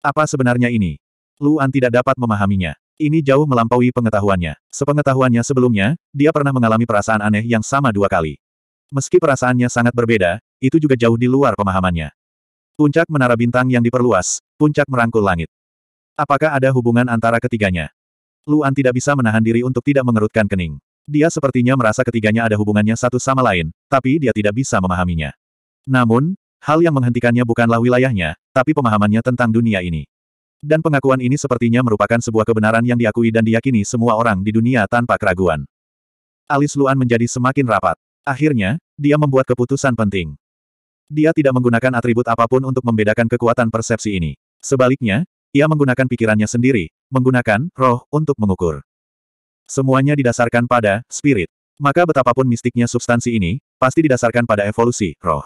Apa sebenarnya ini? Luan tidak dapat memahaminya. Ini jauh melampaui pengetahuannya. Sepengetahuannya sebelumnya, dia pernah mengalami perasaan aneh yang sama dua kali. Meski perasaannya sangat berbeda, itu juga jauh di luar pemahamannya. Puncak menara bintang yang diperluas, puncak merangkul langit. Apakah ada hubungan antara ketiganya? Luan tidak bisa menahan diri untuk tidak mengerutkan kening. Dia sepertinya merasa ketiganya ada hubungannya satu sama lain, tapi dia tidak bisa memahaminya. Namun, hal yang menghentikannya bukanlah wilayahnya, tapi pemahamannya tentang dunia ini. Dan pengakuan ini sepertinya merupakan sebuah kebenaran yang diakui dan diyakini semua orang di dunia tanpa keraguan. Alis Luan menjadi semakin rapat. Akhirnya, dia membuat keputusan penting. Dia tidak menggunakan atribut apapun untuk membedakan kekuatan persepsi ini. Sebaliknya, ia menggunakan pikirannya sendiri, menggunakan roh untuk mengukur. Semuanya didasarkan pada spirit. Maka betapapun mistiknya substansi ini, pasti didasarkan pada evolusi roh.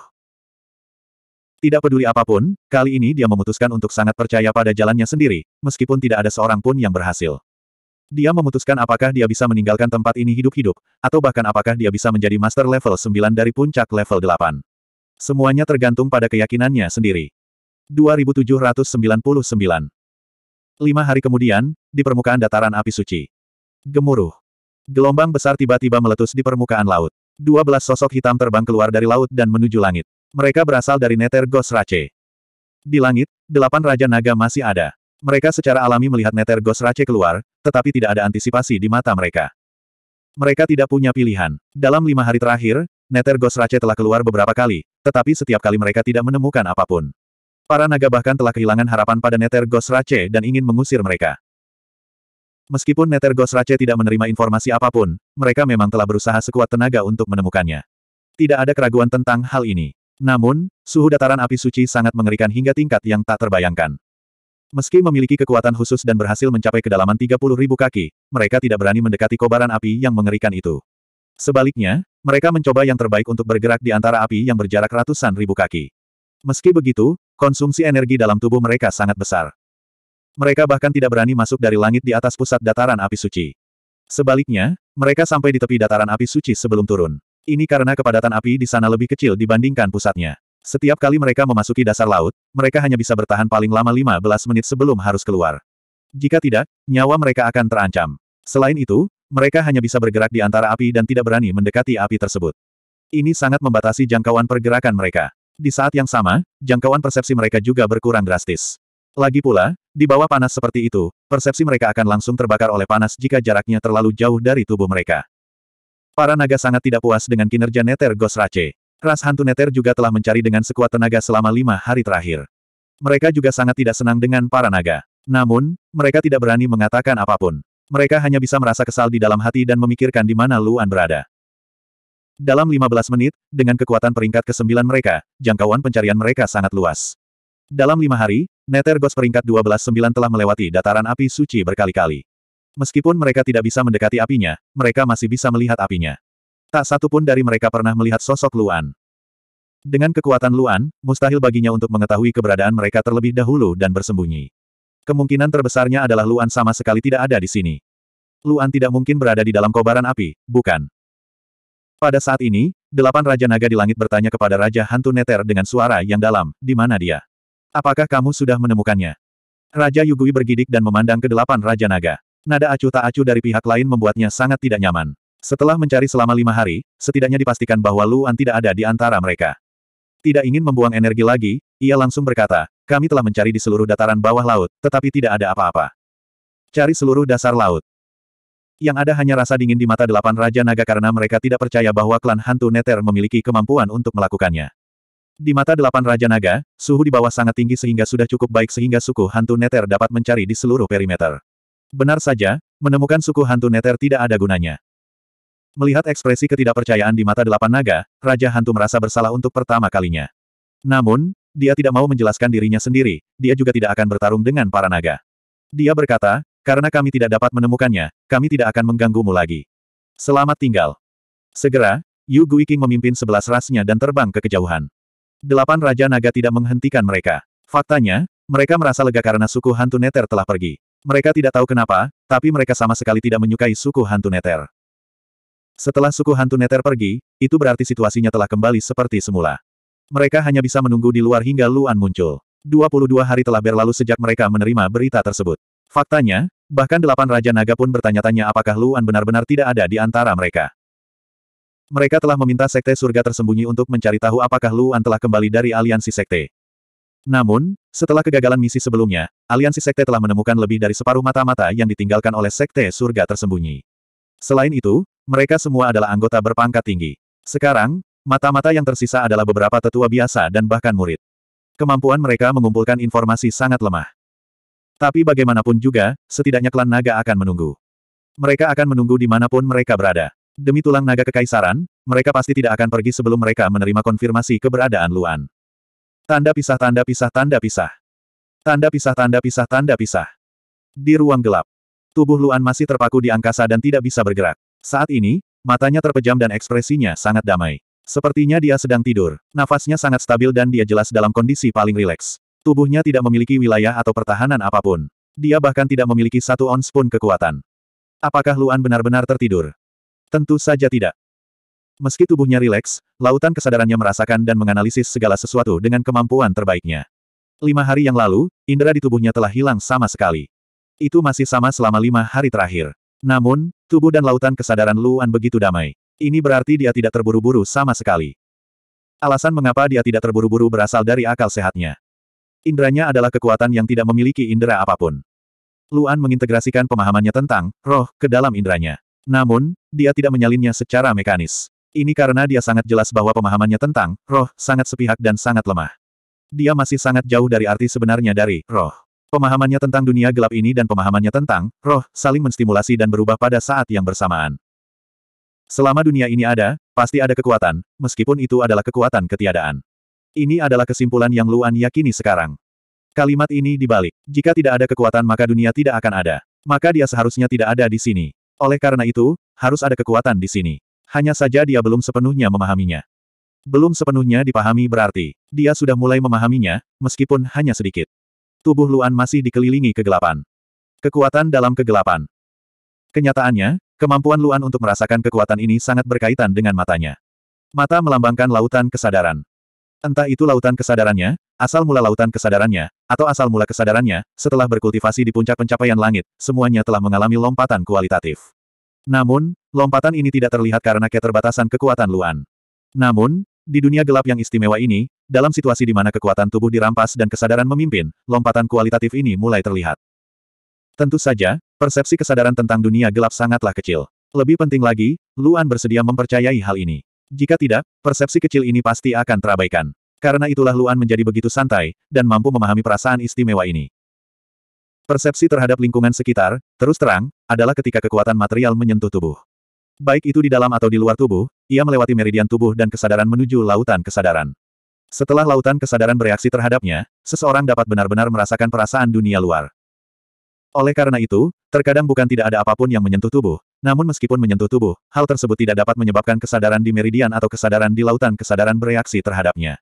Tidak peduli apapun, kali ini dia memutuskan untuk sangat percaya pada jalannya sendiri, meskipun tidak ada seorang pun yang berhasil. Dia memutuskan apakah dia bisa meninggalkan tempat ini hidup-hidup, atau bahkan apakah dia bisa menjadi master level 9 dari puncak level 8. Semuanya tergantung pada keyakinannya sendiri. 2799 Lima hari kemudian, di permukaan dataran api suci. Gemuruh. Gelombang besar tiba-tiba meletus di permukaan laut. 12 sosok hitam terbang keluar dari laut dan menuju langit. Mereka berasal dari Nether Ghost Di langit, delapan Raja Naga masih ada. Mereka secara alami melihat Nether Ghost keluar, tetapi tidak ada antisipasi di mata mereka. Mereka tidak punya pilihan. Dalam lima hari terakhir, Nether Ghost telah keluar beberapa kali, tetapi setiap kali mereka tidak menemukan apapun. Para naga bahkan telah kehilangan harapan pada Nether Ghost dan ingin mengusir mereka. Meskipun Nether Ghost tidak menerima informasi apapun, mereka memang telah berusaha sekuat tenaga untuk menemukannya. Tidak ada keraguan tentang hal ini. Namun, suhu dataran api suci sangat mengerikan hingga tingkat yang tak terbayangkan. Meski memiliki kekuatan khusus dan berhasil mencapai kedalaman ribu kaki, mereka tidak berani mendekati kobaran api yang mengerikan itu. Sebaliknya, mereka mencoba yang terbaik untuk bergerak di antara api yang berjarak ratusan ribu kaki. Meski begitu, konsumsi energi dalam tubuh mereka sangat besar. Mereka bahkan tidak berani masuk dari langit di atas pusat dataran api suci. Sebaliknya, mereka sampai di tepi dataran api suci sebelum turun. Ini karena kepadatan api di sana lebih kecil dibandingkan pusatnya. Setiap kali mereka memasuki dasar laut, mereka hanya bisa bertahan paling lama 15 menit sebelum harus keluar. Jika tidak, nyawa mereka akan terancam. Selain itu, mereka hanya bisa bergerak di antara api dan tidak berani mendekati api tersebut. Ini sangat membatasi jangkauan pergerakan mereka. Di saat yang sama, jangkauan persepsi mereka juga berkurang drastis. Lagi pula, di bawah panas seperti itu, persepsi mereka akan langsung terbakar oleh panas jika jaraknya terlalu jauh dari tubuh mereka. Para naga sangat tidak puas dengan kinerja Neter Ghost Ras hantu Neter juga telah mencari dengan sekuat tenaga selama lima hari terakhir. Mereka juga sangat tidak senang dengan para naga. Namun, mereka tidak berani mengatakan apapun. Mereka hanya bisa merasa kesal di dalam hati dan memikirkan di mana Luan berada. Dalam 15 menit, dengan kekuatan peringkat ke-9 mereka, jangkauan pencarian mereka sangat luas. Dalam lima hari, Neter Ghost peringkat 12-9 telah melewati dataran api suci berkali-kali. Meskipun mereka tidak bisa mendekati apinya, mereka masih bisa melihat apinya. Tak satu pun dari mereka pernah melihat sosok Luan. Dengan kekuatan Luan, mustahil baginya untuk mengetahui keberadaan mereka terlebih dahulu dan bersembunyi. Kemungkinan terbesarnya adalah Luan sama sekali tidak ada di sini. Luan tidak mungkin berada di dalam kobaran api, bukan? Pada saat ini, delapan Raja Naga di langit bertanya kepada Raja Hantu Neter dengan suara yang dalam, di mana dia? Apakah kamu sudah menemukannya? Raja Yugui bergidik dan memandang ke delapan Raja Naga. Nada acuh tak acuh dari pihak lain membuatnya sangat tidak nyaman. Setelah mencari selama lima hari, setidaknya dipastikan bahwa Luan tidak ada di antara mereka. Tidak ingin membuang energi lagi, ia langsung berkata, kami telah mencari di seluruh dataran bawah laut, tetapi tidak ada apa-apa. Cari seluruh dasar laut. Yang ada hanya rasa dingin di mata delapan Raja Naga karena mereka tidak percaya bahwa klan hantu Neter memiliki kemampuan untuk melakukannya. Di mata delapan Raja Naga, suhu di bawah sangat tinggi sehingga sudah cukup baik sehingga suku hantu Neter dapat mencari di seluruh perimeter. Benar saja, menemukan suku hantu neter tidak ada gunanya. Melihat ekspresi ketidakpercayaan di mata delapan naga, Raja Hantu merasa bersalah untuk pertama kalinya. Namun, dia tidak mau menjelaskan dirinya sendiri, dia juga tidak akan bertarung dengan para naga. Dia berkata, karena kami tidak dapat menemukannya, kami tidak akan mengganggumu lagi. Selamat tinggal. Segera, Yu King memimpin sebelas rasnya dan terbang ke kejauhan. Delapan Raja Naga tidak menghentikan mereka. Faktanya, mereka merasa lega karena suku hantu Neter telah pergi. Mereka tidak tahu kenapa, tapi mereka sama sekali tidak menyukai suku hantu neter. Setelah suku hantu neter pergi, itu berarti situasinya telah kembali seperti semula. Mereka hanya bisa menunggu di luar hingga Luan muncul. 22 hari telah berlalu sejak mereka menerima berita tersebut. Faktanya, bahkan delapan Raja Naga pun bertanya-tanya apakah Luan benar-benar tidak ada di antara mereka. Mereka telah meminta Sekte Surga Tersembunyi untuk mencari tahu apakah Luan telah kembali dari aliansi Sekte. Namun, setelah kegagalan misi sebelumnya, aliansi sekte telah menemukan lebih dari separuh mata-mata yang ditinggalkan oleh sekte surga tersembunyi. Selain itu, mereka semua adalah anggota berpangkat tinggi. Sekarang, mata-mata yang tersisa adalah beberapa tetua biasa dan bahkan murid. Kemampuan mereka mengumpulkan informasi sangat lemah. Tapi bagaimanapun juga, setidaknya klan naga akan menunggu. Mereka akan menunggu di dimanapun mereka berada. Demi tulang naga kekaisaran, mereka pasti tidak akan pergi sebelum mereka menerima konfirmasi keberadaan Luan. Tanda pisah tanda pisah tanda pisah. Tanda pisah tanda pisah tanda pisah. Di ruang gelap. Tubuh Luan masih terpaku di angkasa dan tidak bisa bergerak. Saat ini, matanya terpejam dan ekspresinya sangat damai. Sepertinya dia sedang tidur. Nafasnya sangat stabil dan dia jelas dalam kondisi paling rileks. Tubuhnya tidak memiliki wilayah atau pertahanan apapun. Dia bahkan tidak memiliki satu ons pun kekuatan. Apakah Luan benar-benar tertidur? Tentu saja tidak. Meski tubuhnya rileks, lautan kesadarannya merasakan dan menganalisis segala sesuatu dengan kemampuan terbaiknya. Lima hari yang lalu, indera di tubuhnya telah hilang sama sekali. Itu masih sama selama lima hari terakhir. Namun, tubuh dan lautan kesadaran Luan begitu damai. Ini berarti dia tidak terburu-buru sama sekali. Alasan mengapa dia tidak terburu-buru berasal dari akal sehatnya. Indranya adalah kekuatan yang tidak memiliki indera apapun. Luan mengintegrasikan pemahamannya tentang roh ke dalam indranya. Namun, dia tidak menyalinnya secara mekanis. Ini karena dia sangat jelas bahwa pemahamannya tentang roh sangat sepihak dan sangat lemah. Dia masih sangat jauh dari arti sebenarnya dari roh. Pemahamannya tentang dunia gelap ini dan pemahamannya tentang roh saling menstimulasi dan berubah pada saat yang bersamaan. Selama dunia ini ada, pasti ada kekuatan, meskipun itu adalah kekuatan ketiadaan. Ini adalah kesimpulan yang Luan yakini sekarang. Kalimat ini dibalik. Jika tidak ada kekuatan maka dunia tidak akan ada. Maka dia seharusnya tidak ada di sini. Oleh karena itu, harus ada kekuatan di sini. Hanya saja dia belum sepenuhnya memahaminya. Belum sepenuhnya dipahami berarti, dia sudah mulai memahaminya, meskipun hanya sedikit. Tubuh Luan masih dikelilingi kegelapan. Kekuatan dalam kegelapan. Kenyataannya, kemampuan Luan untuk merasakan kekuatan ini sangat berkaitan dengan matanya. Mata melambangkan lautan kesadaran. Entah itu lautan kesadarannya, asal mula lautan kesadarannya, atau asal mula kesadarannya, setelah berkultivasi di puncak pencapaian langit, semuanya telah mengalami lompatan kualitatif. Namun, lompatan ini tidak terlihat karena keterbatasan kekuatan Luan. Namun, di dunia gelap yang istimewa ini, dalam situasi di mana kekuatan tubuh dirampas dan kesadaran memimpin, lompatan kualitatif ini mulai terlihat. Tentu saja, persepsi kesadaran tentang dunia gelap sangatlah kecil. Lebih penting lagi, Luan bersedia mempercayai hal ini. Jika tidak, persepsi kecil ini pasti akan terabaikan. Karena itulah Luan menjadi begitu santai, dan mampu memahami perasaan istimewa ini. Persepsi terhadap lingkungan sekitar, terus terang, adalah ketika kekuatan material menyentuh tubuh. Baik itu di dalam atau di luar tubuh, ia melewati meridian tubuh dan kesadaran menuju lautan kesadaran. Setelah lautan kesadaran bereaksi terhadapnya, seseorang dapat benar-benar merasakan perasaan dunia luar. Oleh karena itu, terkadang bukan tidak ada apapun yang menyentuh tubuh, namun meskipun menyentuh tubuh, hal tersebut tidak dapat menyebabkan kesadaran di meridian atau kesadaran di lautan kesadaran bereaksi terhadapnya.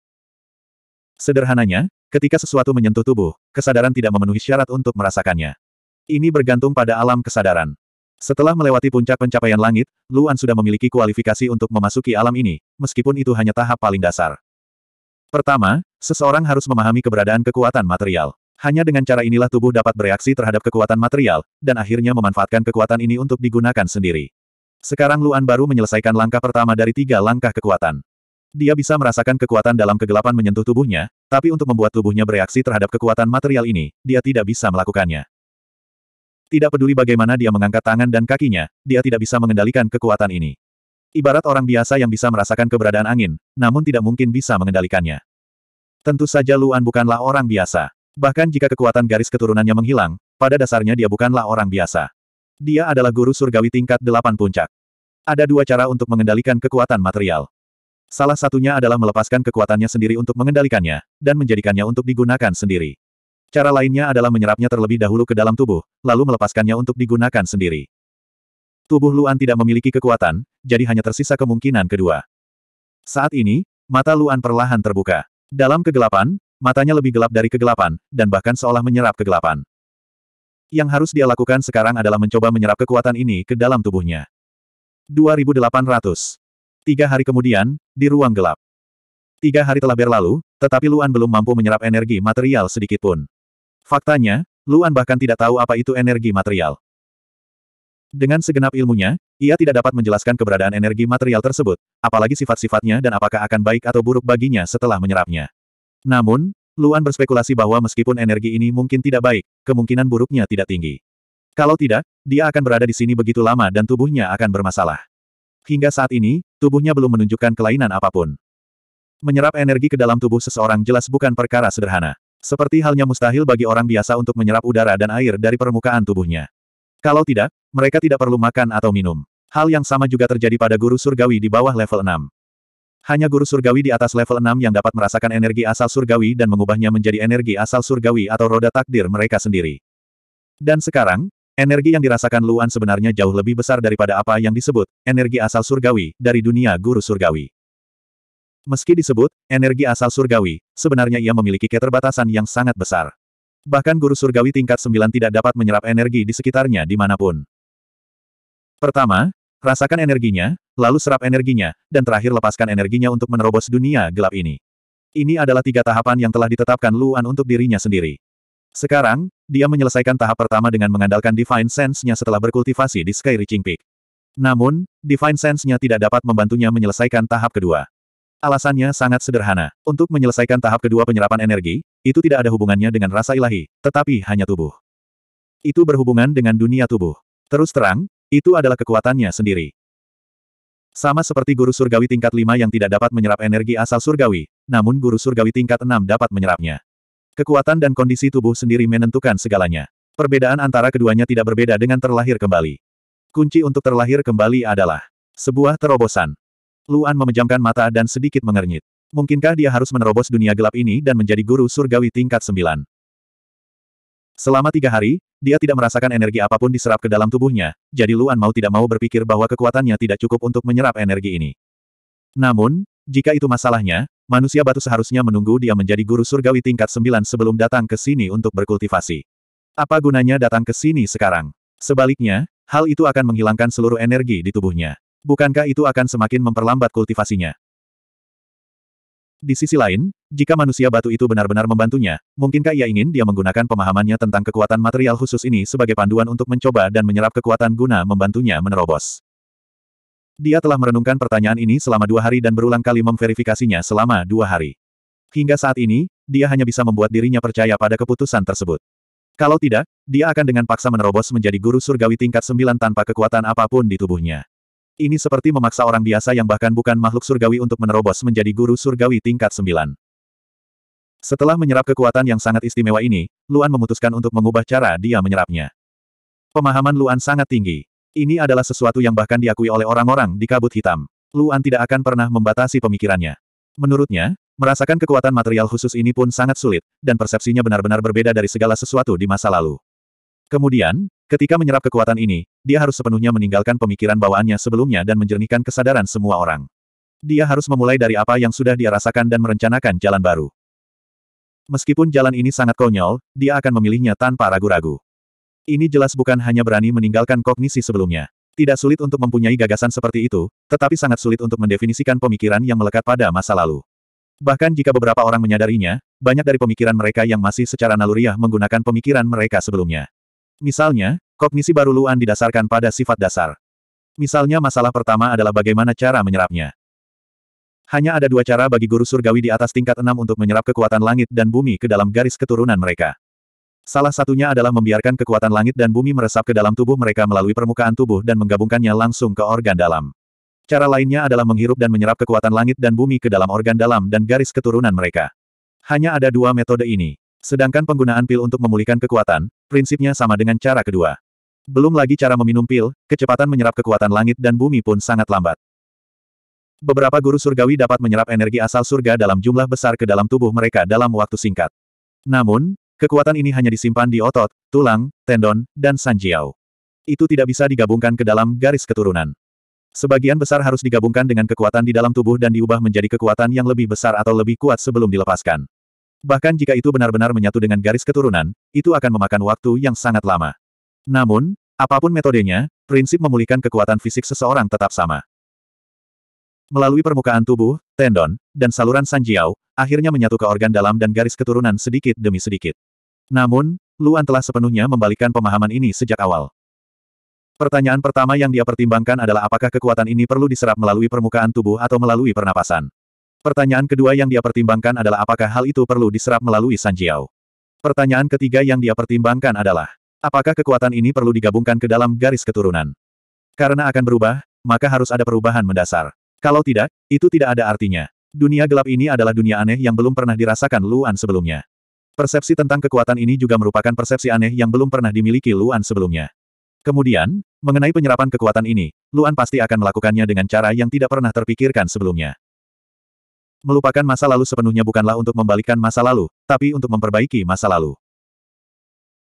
Sederhananya, Ketika sesuatu menyentuh tubuh, kesadaran tidak memenuhi syarat untuk merasakannya. Ini bergantung pada alam kesadaran. Setelah melewati puncak pencapaian langit, Luan sudah memiliki kualifikasi untuk memasuki alam ini, meskipun itu hanya tahap paling dasar. Pertama, seseorang harus memahami keberadaan kekuatan material. Hanya dengan cara inilah tubuh dapat bereaksi terhadap kekuatan material, dan akhirnya memanfaatkan kekuatan ini untuk digunakan sendiri. Sekarang Luan baru menyelesaikan langkah pertama dari tiga langkah kekuatan. Dia bisa merasakan kekuatan dalam kegelapan menyentuh tubuhnya, tapi untuk membuat tubuhnya bereaksi terhadap kekuatan material ini, dia tidak bisa melakukannya. Tidak peduli bagaimana dia mengangkat tangan dan kakinya, dia tidak bisa mengendalikan kekuatan ini. Ibarat orang biasa yang bisa merasakan keberadaan angin, namun tidak mungkin bisa mengendalikannya. Tentu saja Luan bukanlah orang biasa. Bahkan jika kekuatan garis keturunannya menghilang, pada dasarnya dia bukanlah orang biasa. Dia adalah guru surgawi tingkat delapan puncak. Ada dua cara untuk mengendalikan kekuatan material. Salah satunya adalah melepaskan kekuatannya sendiri untuk mengendalikannya, dan menjadikannya untuk digunakan sendiri. Cara lainnya adalah menyerapnya terlebih dahulu ke dalam tubuh, lalu melepaskannya untuk digunakan sendiri. Tubuh Luan tidak memiliki kekuatan, jadi hanya tersisa kemungkinan kedua. Saat ini, mata Luan perlahan terbuka. Dalam kegelapan, matanya lebih gelap dari kegelapan, dan bahkan seolah menyerap kegelapan. Yang harus dia lakukan sekarang adalah mencoba menyerap kekuatan ini ke dalam tubuhnya. 2800 Tiga hari kemudian, di ruang gelap. Tiga hari telah berlalu, tetapi Luan belum mampu menyerap energi material sedikit pun. Faktanya, Luan bahkan tidak tahu apa itu energi material. Dengan segenap ilmunya, ia tidak dapat menjelaskan keberadaan energi material tersebut, apalagi sifat-sifatnya dan apakah akan baik atau buruk baginya setelah menyerapnya. Namun, Luan berspekulasi bahwa meskipun energi ini mungkin tidak baik, kemungkinan buruknya tidak tinggi. Kalau tidak, dia akan berada di sini begitu lama dan tubuhnya akan bermasalah. Hingga saat ini, tubuhnya belum menunjukkan kelainan apapun. Menyerap energi ke dalam tubuh seseorang jelas bukan perkara sederhana. Seperti halnya mustahil bagi orang biasa untuk menyerap udara dan air dari permukaan tubuhnya. Kalau tidak, mereka tidak perlu makan atau minum. Hal yang sama juga terjadi pada guru surgawi di bawah level 6. Hanya guru surgawi di atas level 6 yang dapat merasakan energi asal surgawi dan mengubahnya menjadi energi asal surgawi atau roda takdir mereka sendiri. Dan sekarang, Energi yang dirasakan Luan sebenarnya jauh lebih besar daripada apa yang disebut energi asal surgawi dari dunia guru surgawi. Meski disebut energi asal surgawi, sebenarnya ia memiliki keterbatasan yang sangat besar. Bahkan guru surgawi tingkat 9 tidak dapat menyerap energi di sekitarnya dimanapun. Pertama, rasakan energinya, lalu serap energinya, dan terakhir lepaskan energinya untuk menerobos dunia gelap ini. Ini adalah tiga tahapan yang telah ditetapkan Luan untuk dirinya sendiri. Sekarang, dia menyelesaikan tahap pertama dengan mengandalkan Divine Sense-nya setelah berkultivasi di Sky Reaching Peak. Namun, Divine Sense-nya tidak dapat membantunya menyelesaikan tahap kedua. Alasannya sangat sederhana. Untuk menyelesaikan tahap kedua penyerapan energi, itu tidak ada hubungannya dengan rasa ilahi, tetapi hanya tubuh. Itu berhubungan dengan dunia tubuh. Terus terang, itu adalah kekuatannya sendiri. Sama seperti guru surgawi tingkat 5 yang tidak dapat menyerap energi asal surgawi, namun guru surgawi tingkat 6 dapat menyerapnya. Kekuatan dan kondisi tubuh sendiri menentukan segalanya. Perbedaan antara keduanya tidak berbeda dengan terlahir kembali. Kunci untuk terlahir kembali adalah sebuah terobosan. Luan memejamkan mata dan sedikit mengernyit. Mungkinkah dia harus menerobos dunia gelap ini dan menjadi guru surgawi tingkat sembilan? Selama tiga hari, dia tidak merasakan energi apapun diserap ke dalam tubuhnya, jadi Luan mau tidak mau berpikir bahwa kekuatannya tidak cukup untuk menyerap energi ini. Namun, jika itu masalahnya, manusia batu seharusnya menunggu dia menjadi guru surgawi tingkat sembilan sebelum datang ke sini untuk berkultivasi. Apa gunanya datang ke sini sekarang? Sebaliknya, hal itu akan menghilangkan seluruh energi di tubuhnya. Bukankah itu akan semakin memperlambat kultivasinya? Di sisi lain, jika manusia batu itu benar-benar membantunya, mungkinkah ia ingin dia menggunakan pemahamannya tentang kekuatan material khusus ini sebagai panduan untuk mencoba dan menyerap kekuatan guna membantunya menerobos? Dia telah merenungkan pertanyaan ini selama dua hari dan berulang kali memverifikasinya selama dua hari. Hingga saat ini, dia hanya bisa membuat dirinya percaya pada keputusan tersebut. Kalau tidak, dia akan dengan paksa menerobos menjadi guru surgawi tingkat sembilan tanpa kekuatan apapun di tubuhnya. Ini seperti memaksa orang biasa yang bahkan bukan makhluk surgawi untuk menerobos menjadi guru surgawi tingkat sembilan. Setelah menyerap kekuatan yang sangat istimewa ini, Luan memutuskan untuk mengubah cara dia menyerapnya. Pemahaman Luan sangat tinggi. Ini adalah sesuatu yang bahkan diakui oleh orang-orang di kabut hitam. Luan tidak akan pernah membatasi pemikirannya. Menurutnya, merasakan kekuatan material khusus ini pun sangat sulit, dan persepsinya benar-benar berbeda dari segala sesuatu di masa lalu. Kemudian, ketika menyerap kekuatan ini, dia harus sepenuhnya meninggalkan pemikiran bawaannya sebelumnya dan menjernihkan kesadaran semua orang. Dia harus memulai dari apa yang sudah dia rasakan dan merencanakan jalan baru. Meskipun jalan ini sangat konyol, dia akan memilihnya tanpa ragu-ragu. Ini jelas bukan hanya berani meninggalkan kognisi sebelumnya. Tidak sulit untuk mempunyai gagasan seperti itu, tetapi sangat sulit untuk mendefinisikan pemikiran yang melekat pada masa lalu. Bahkan jika beberapa orang menyadarinya, banyak dari pemikiran mereka yang masih secara naluriah menggunakan pemikiran mereka sebelumnya. Misalnya, kognisi baru Luan didasarkan pada sifat dasar. Misalnya masalah pertama adalah bagaimana cara menyerapnya. Hanya ada dua cara bagi guru surgawi di atas tingkat enam untuk menyerap kekuatan langit dan bumi ke dalam garis keturunan mereka. Salah satunya adalah membiarkan kekuatan langit dan bumi meresap ke dalam tubuh mereka melalui permukaan tubuh dan menggabungkannya langsung ke organ dalam. Cara lainnya adalah menghirup dan menyerap kekuatan langit dan bumi ke dalam organ dalam dan garis keturunan mereka. Hanya ada dua metode ini. Sedangkan penggunaan pil untuk memulihkan kekuatan, prinsipnya sama dengan cara kedua. Belum lagi cara meminum pil, kecepatan menyerap kekuatan langit dan bumi pun sangat lambat. Beberapa guru surgawi dapat menyerap energi asal surga dalam jumlah besar ke dalam tubuh mereka dalam waktu singkat. Namun, Kekuatan ini hanya disimpan di otot, tulang, tendon, dan sanjiao. Itu tidak bisa digabungkan ke dalam garis keturunan. Sebagian besar harus digabungkan dengan kekuatan di dalam tubuh dan diubah menjadi kekuatan yang lebih besar atau lebih kuat sebelum dilepaskan. Bahkan jika itu benar-benar menyatu dengan garis keturunan, itu akan memakan waktu yang sangat lama. Namun, apapun metodenya, prinsip memulihkan kekuatan fisik seseorang tetap sama. Melalui permukaan tubuh, tendon, dan saluran sanjiao, akhirnya menyatu ke organ dalam dan garis keturunan sedikit demi sedikit. Namun, Luan telah sepenuhnya membalikkan pemahaman ini sejak awal. Pertanyaan pertama yang dia pertimbangkan adalah apakah kekuatan ini perlu diserap melalui permukaan tubuh atau melalui pernapasan. Pertanyaan kedua yang dia pertimbangkan adalah apakah hal itu perlu diserap melalui Sanjiao. Pertanyaan ketiga yang dia pertimbangkan adalah, apakah kekuatan ini perlu digabungkan ke dalam garis keturunan. Karena akan berubah, maka harus ada perubahan mendasar. Kalau tidak, itu tidak ada artinya. Dunia gelap ini adalah dunia aneh yang belum pernah dirasakan Luan sebelumnya. Persepsi tentang kekuatan ini juga merupakan persepsi aneh yang belum pernah dimiliki Luan sebelumnya. Kemudian, mengenai penyerapan kekuatan ini, Luan pasti akan melakukannya dengan cara yang tidak pernah terpikirkan sebelumnya. Melupakan masa lalu sepenuhnya bukanlah untuk membalikkan masa lalu, tapi untuk memperbaiki masa lalu.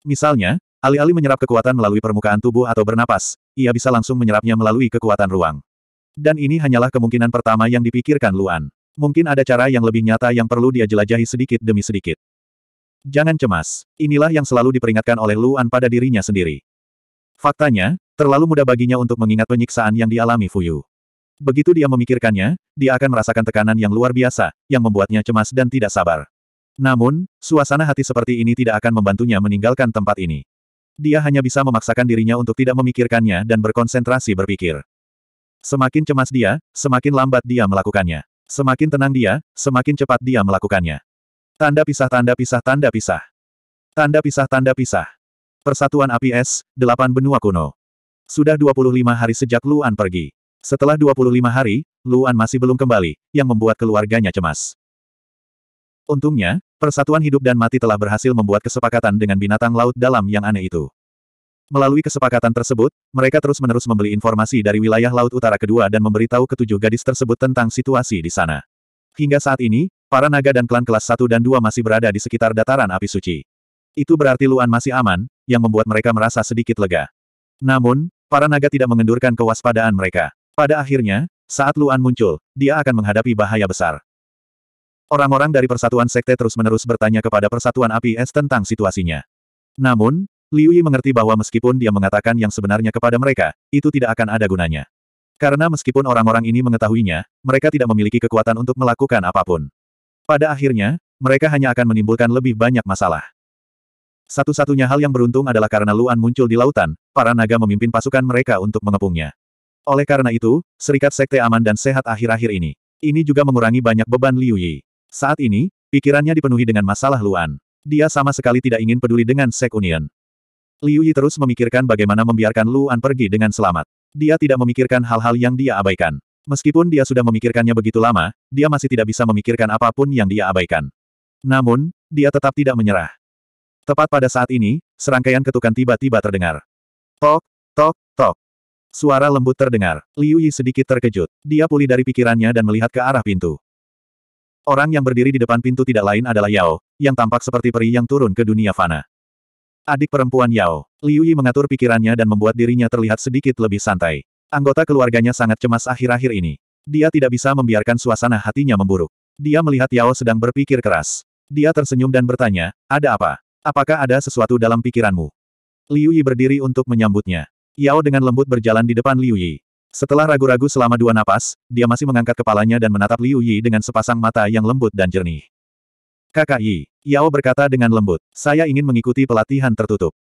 Misalnya, alih-alih menyerap kekuatan melalui permukaan tubuh atau bernapas, ia bisa langsung menyerapnya melalui kekuatan ruang. Dan ini hanyalah kemungkinan pertama yang dipikirkan Luan. Mungkin ada cara yang lebih nyata yang perlu dia jelajahi sedikit demi sedikit. Jangan cemas. Inilah yang selalu diperingatkan oleh Luan pada dirinya sendiri. Faktanya, terlalu mudah baginya untuk mengingat penyiksaan yang dialami Fuyu. Begitu dia memikirkannya, dia akan merasakan tekanan yang luar biasa, yang membuatnya cemas dan tidak sabar. Namun, suasana hati seperti ini tidak akan membantunya meninggalkan tempat ini. Dia hanya bisa memaksakan dirinya untuk tidak memikirkannya dan berkonsentrasi berpikir. Semakin cemas dia, semakin lambat dia melakukannya. Semakin tenang dia, semakin cepat dia melakukannya. Tanda pisah tanda pisah tanda pisah. Tanda pisah tanda pisah. Persatuan api es, delapan benua kuno. Sudah 25 hari sejak Luan pergi. Setelah 25 hari, Luan masih belum kembali, yang membuat keluarganya cemas. Untungnya, persatuan hidup dan mati telah berhasil membuat kesepakatan dengan binatang laut dalam yang aneh itu. Melalui kesepakatan tersebut, mereka terus-menerus membeli informasi dari wilayah laut utara kedua dan memberitahu ketujuh gadis tersebut tentang situasi di sana. Hingga saat ini, Para naga dan klan kelas 1 dan 2 masih berada di sekitar dataran api suci. Itu berarti Luan masih aman, yang membuat mereka merasa sedikit lega. Namun, para naga tidak mengendurkan kewaspadaan mereka. Pada akhirnya, saat Luan muncul, dia akan menghadapi bahaya besar. Orang-orang dari Persatuan Sekte terus-menerus bertanya kepada Persatuan Api Es tentang situasinya. Namun, Liu Yi mengerti bahwa meskipun dia mengatakan yang sebenarnya kepada mereka, itu tidak akan ada gunanya. Karena meskipun orang-orang ini mengetahuinya, mereka tidak memiliki kekuatan untuk melakukan apapun. Pada akhirnya, mereka hanya akan menimbulkan lebih banyak masalah. Satu-satunya hal yang beruntung adalah karena Luan muncul di lautan, para naga memimpin pasukan mereka untuk mengepungnya. Oleh karena itu, serikat sekte aman dan sehat akhir-akhir ini. Ini juga mengurangi banyak beban Liu Yi. Saat ini, pikirannya dipenuhi dengan masalah Luan. Dia sama sekali tidak ingin peduli dengan Sek Union. Liu Yi terus memikirkan bagaimana membiarkan Luan pergi dengan selamat. Dia tidak memikirkan hal-hal yang dia abaikan. Meskipun dia sudah memikirkannya begitu lama, dia masih tidak bisa memikirkan apapun yang dia abaikan. Namun, dia tetap tidak menyerah. Tepat pada saat ini, serangkaian ketukan tiba-tiba terdengar. Tok, tok, tok. Suara lembut terdengar. Liu Yi sedikit terkejut. Dia pulih dari pikirannya dan melihat ke arah pintu. Orang yang berdiri di depan pintu tidak lain adalah Yao, yang tampak seperti peri yang turun ke dunia fana. Adik perempuan Yao, Liu Yi mengatur pikirannya dan membuat dirinya terlihat sedikit lebih santai. Anggota keluarganya sangat cemas akhir-akhir ini. Dia tidak bisa membiarkan suasana hatinya memburuk. Dia melihat Yao sedang berpikir keras. Dia tersenyum dan bertanya, ada apa? Apakah ada sesuatu dalam pikiranmu? Liu Yi berdiri untuk menyambutnya. Yao dengan lembut berjalan di depan Liu Yi. Setelah ragu-ragu selama dua napas, dia masih mengangkat kepalanya dan menatap Liu Yi dengan sepasang mata yang lembut dan jernih. Kakak Yi, Yao berkata dengan lembut, saya ingin mengikuti pelatihan tertutup.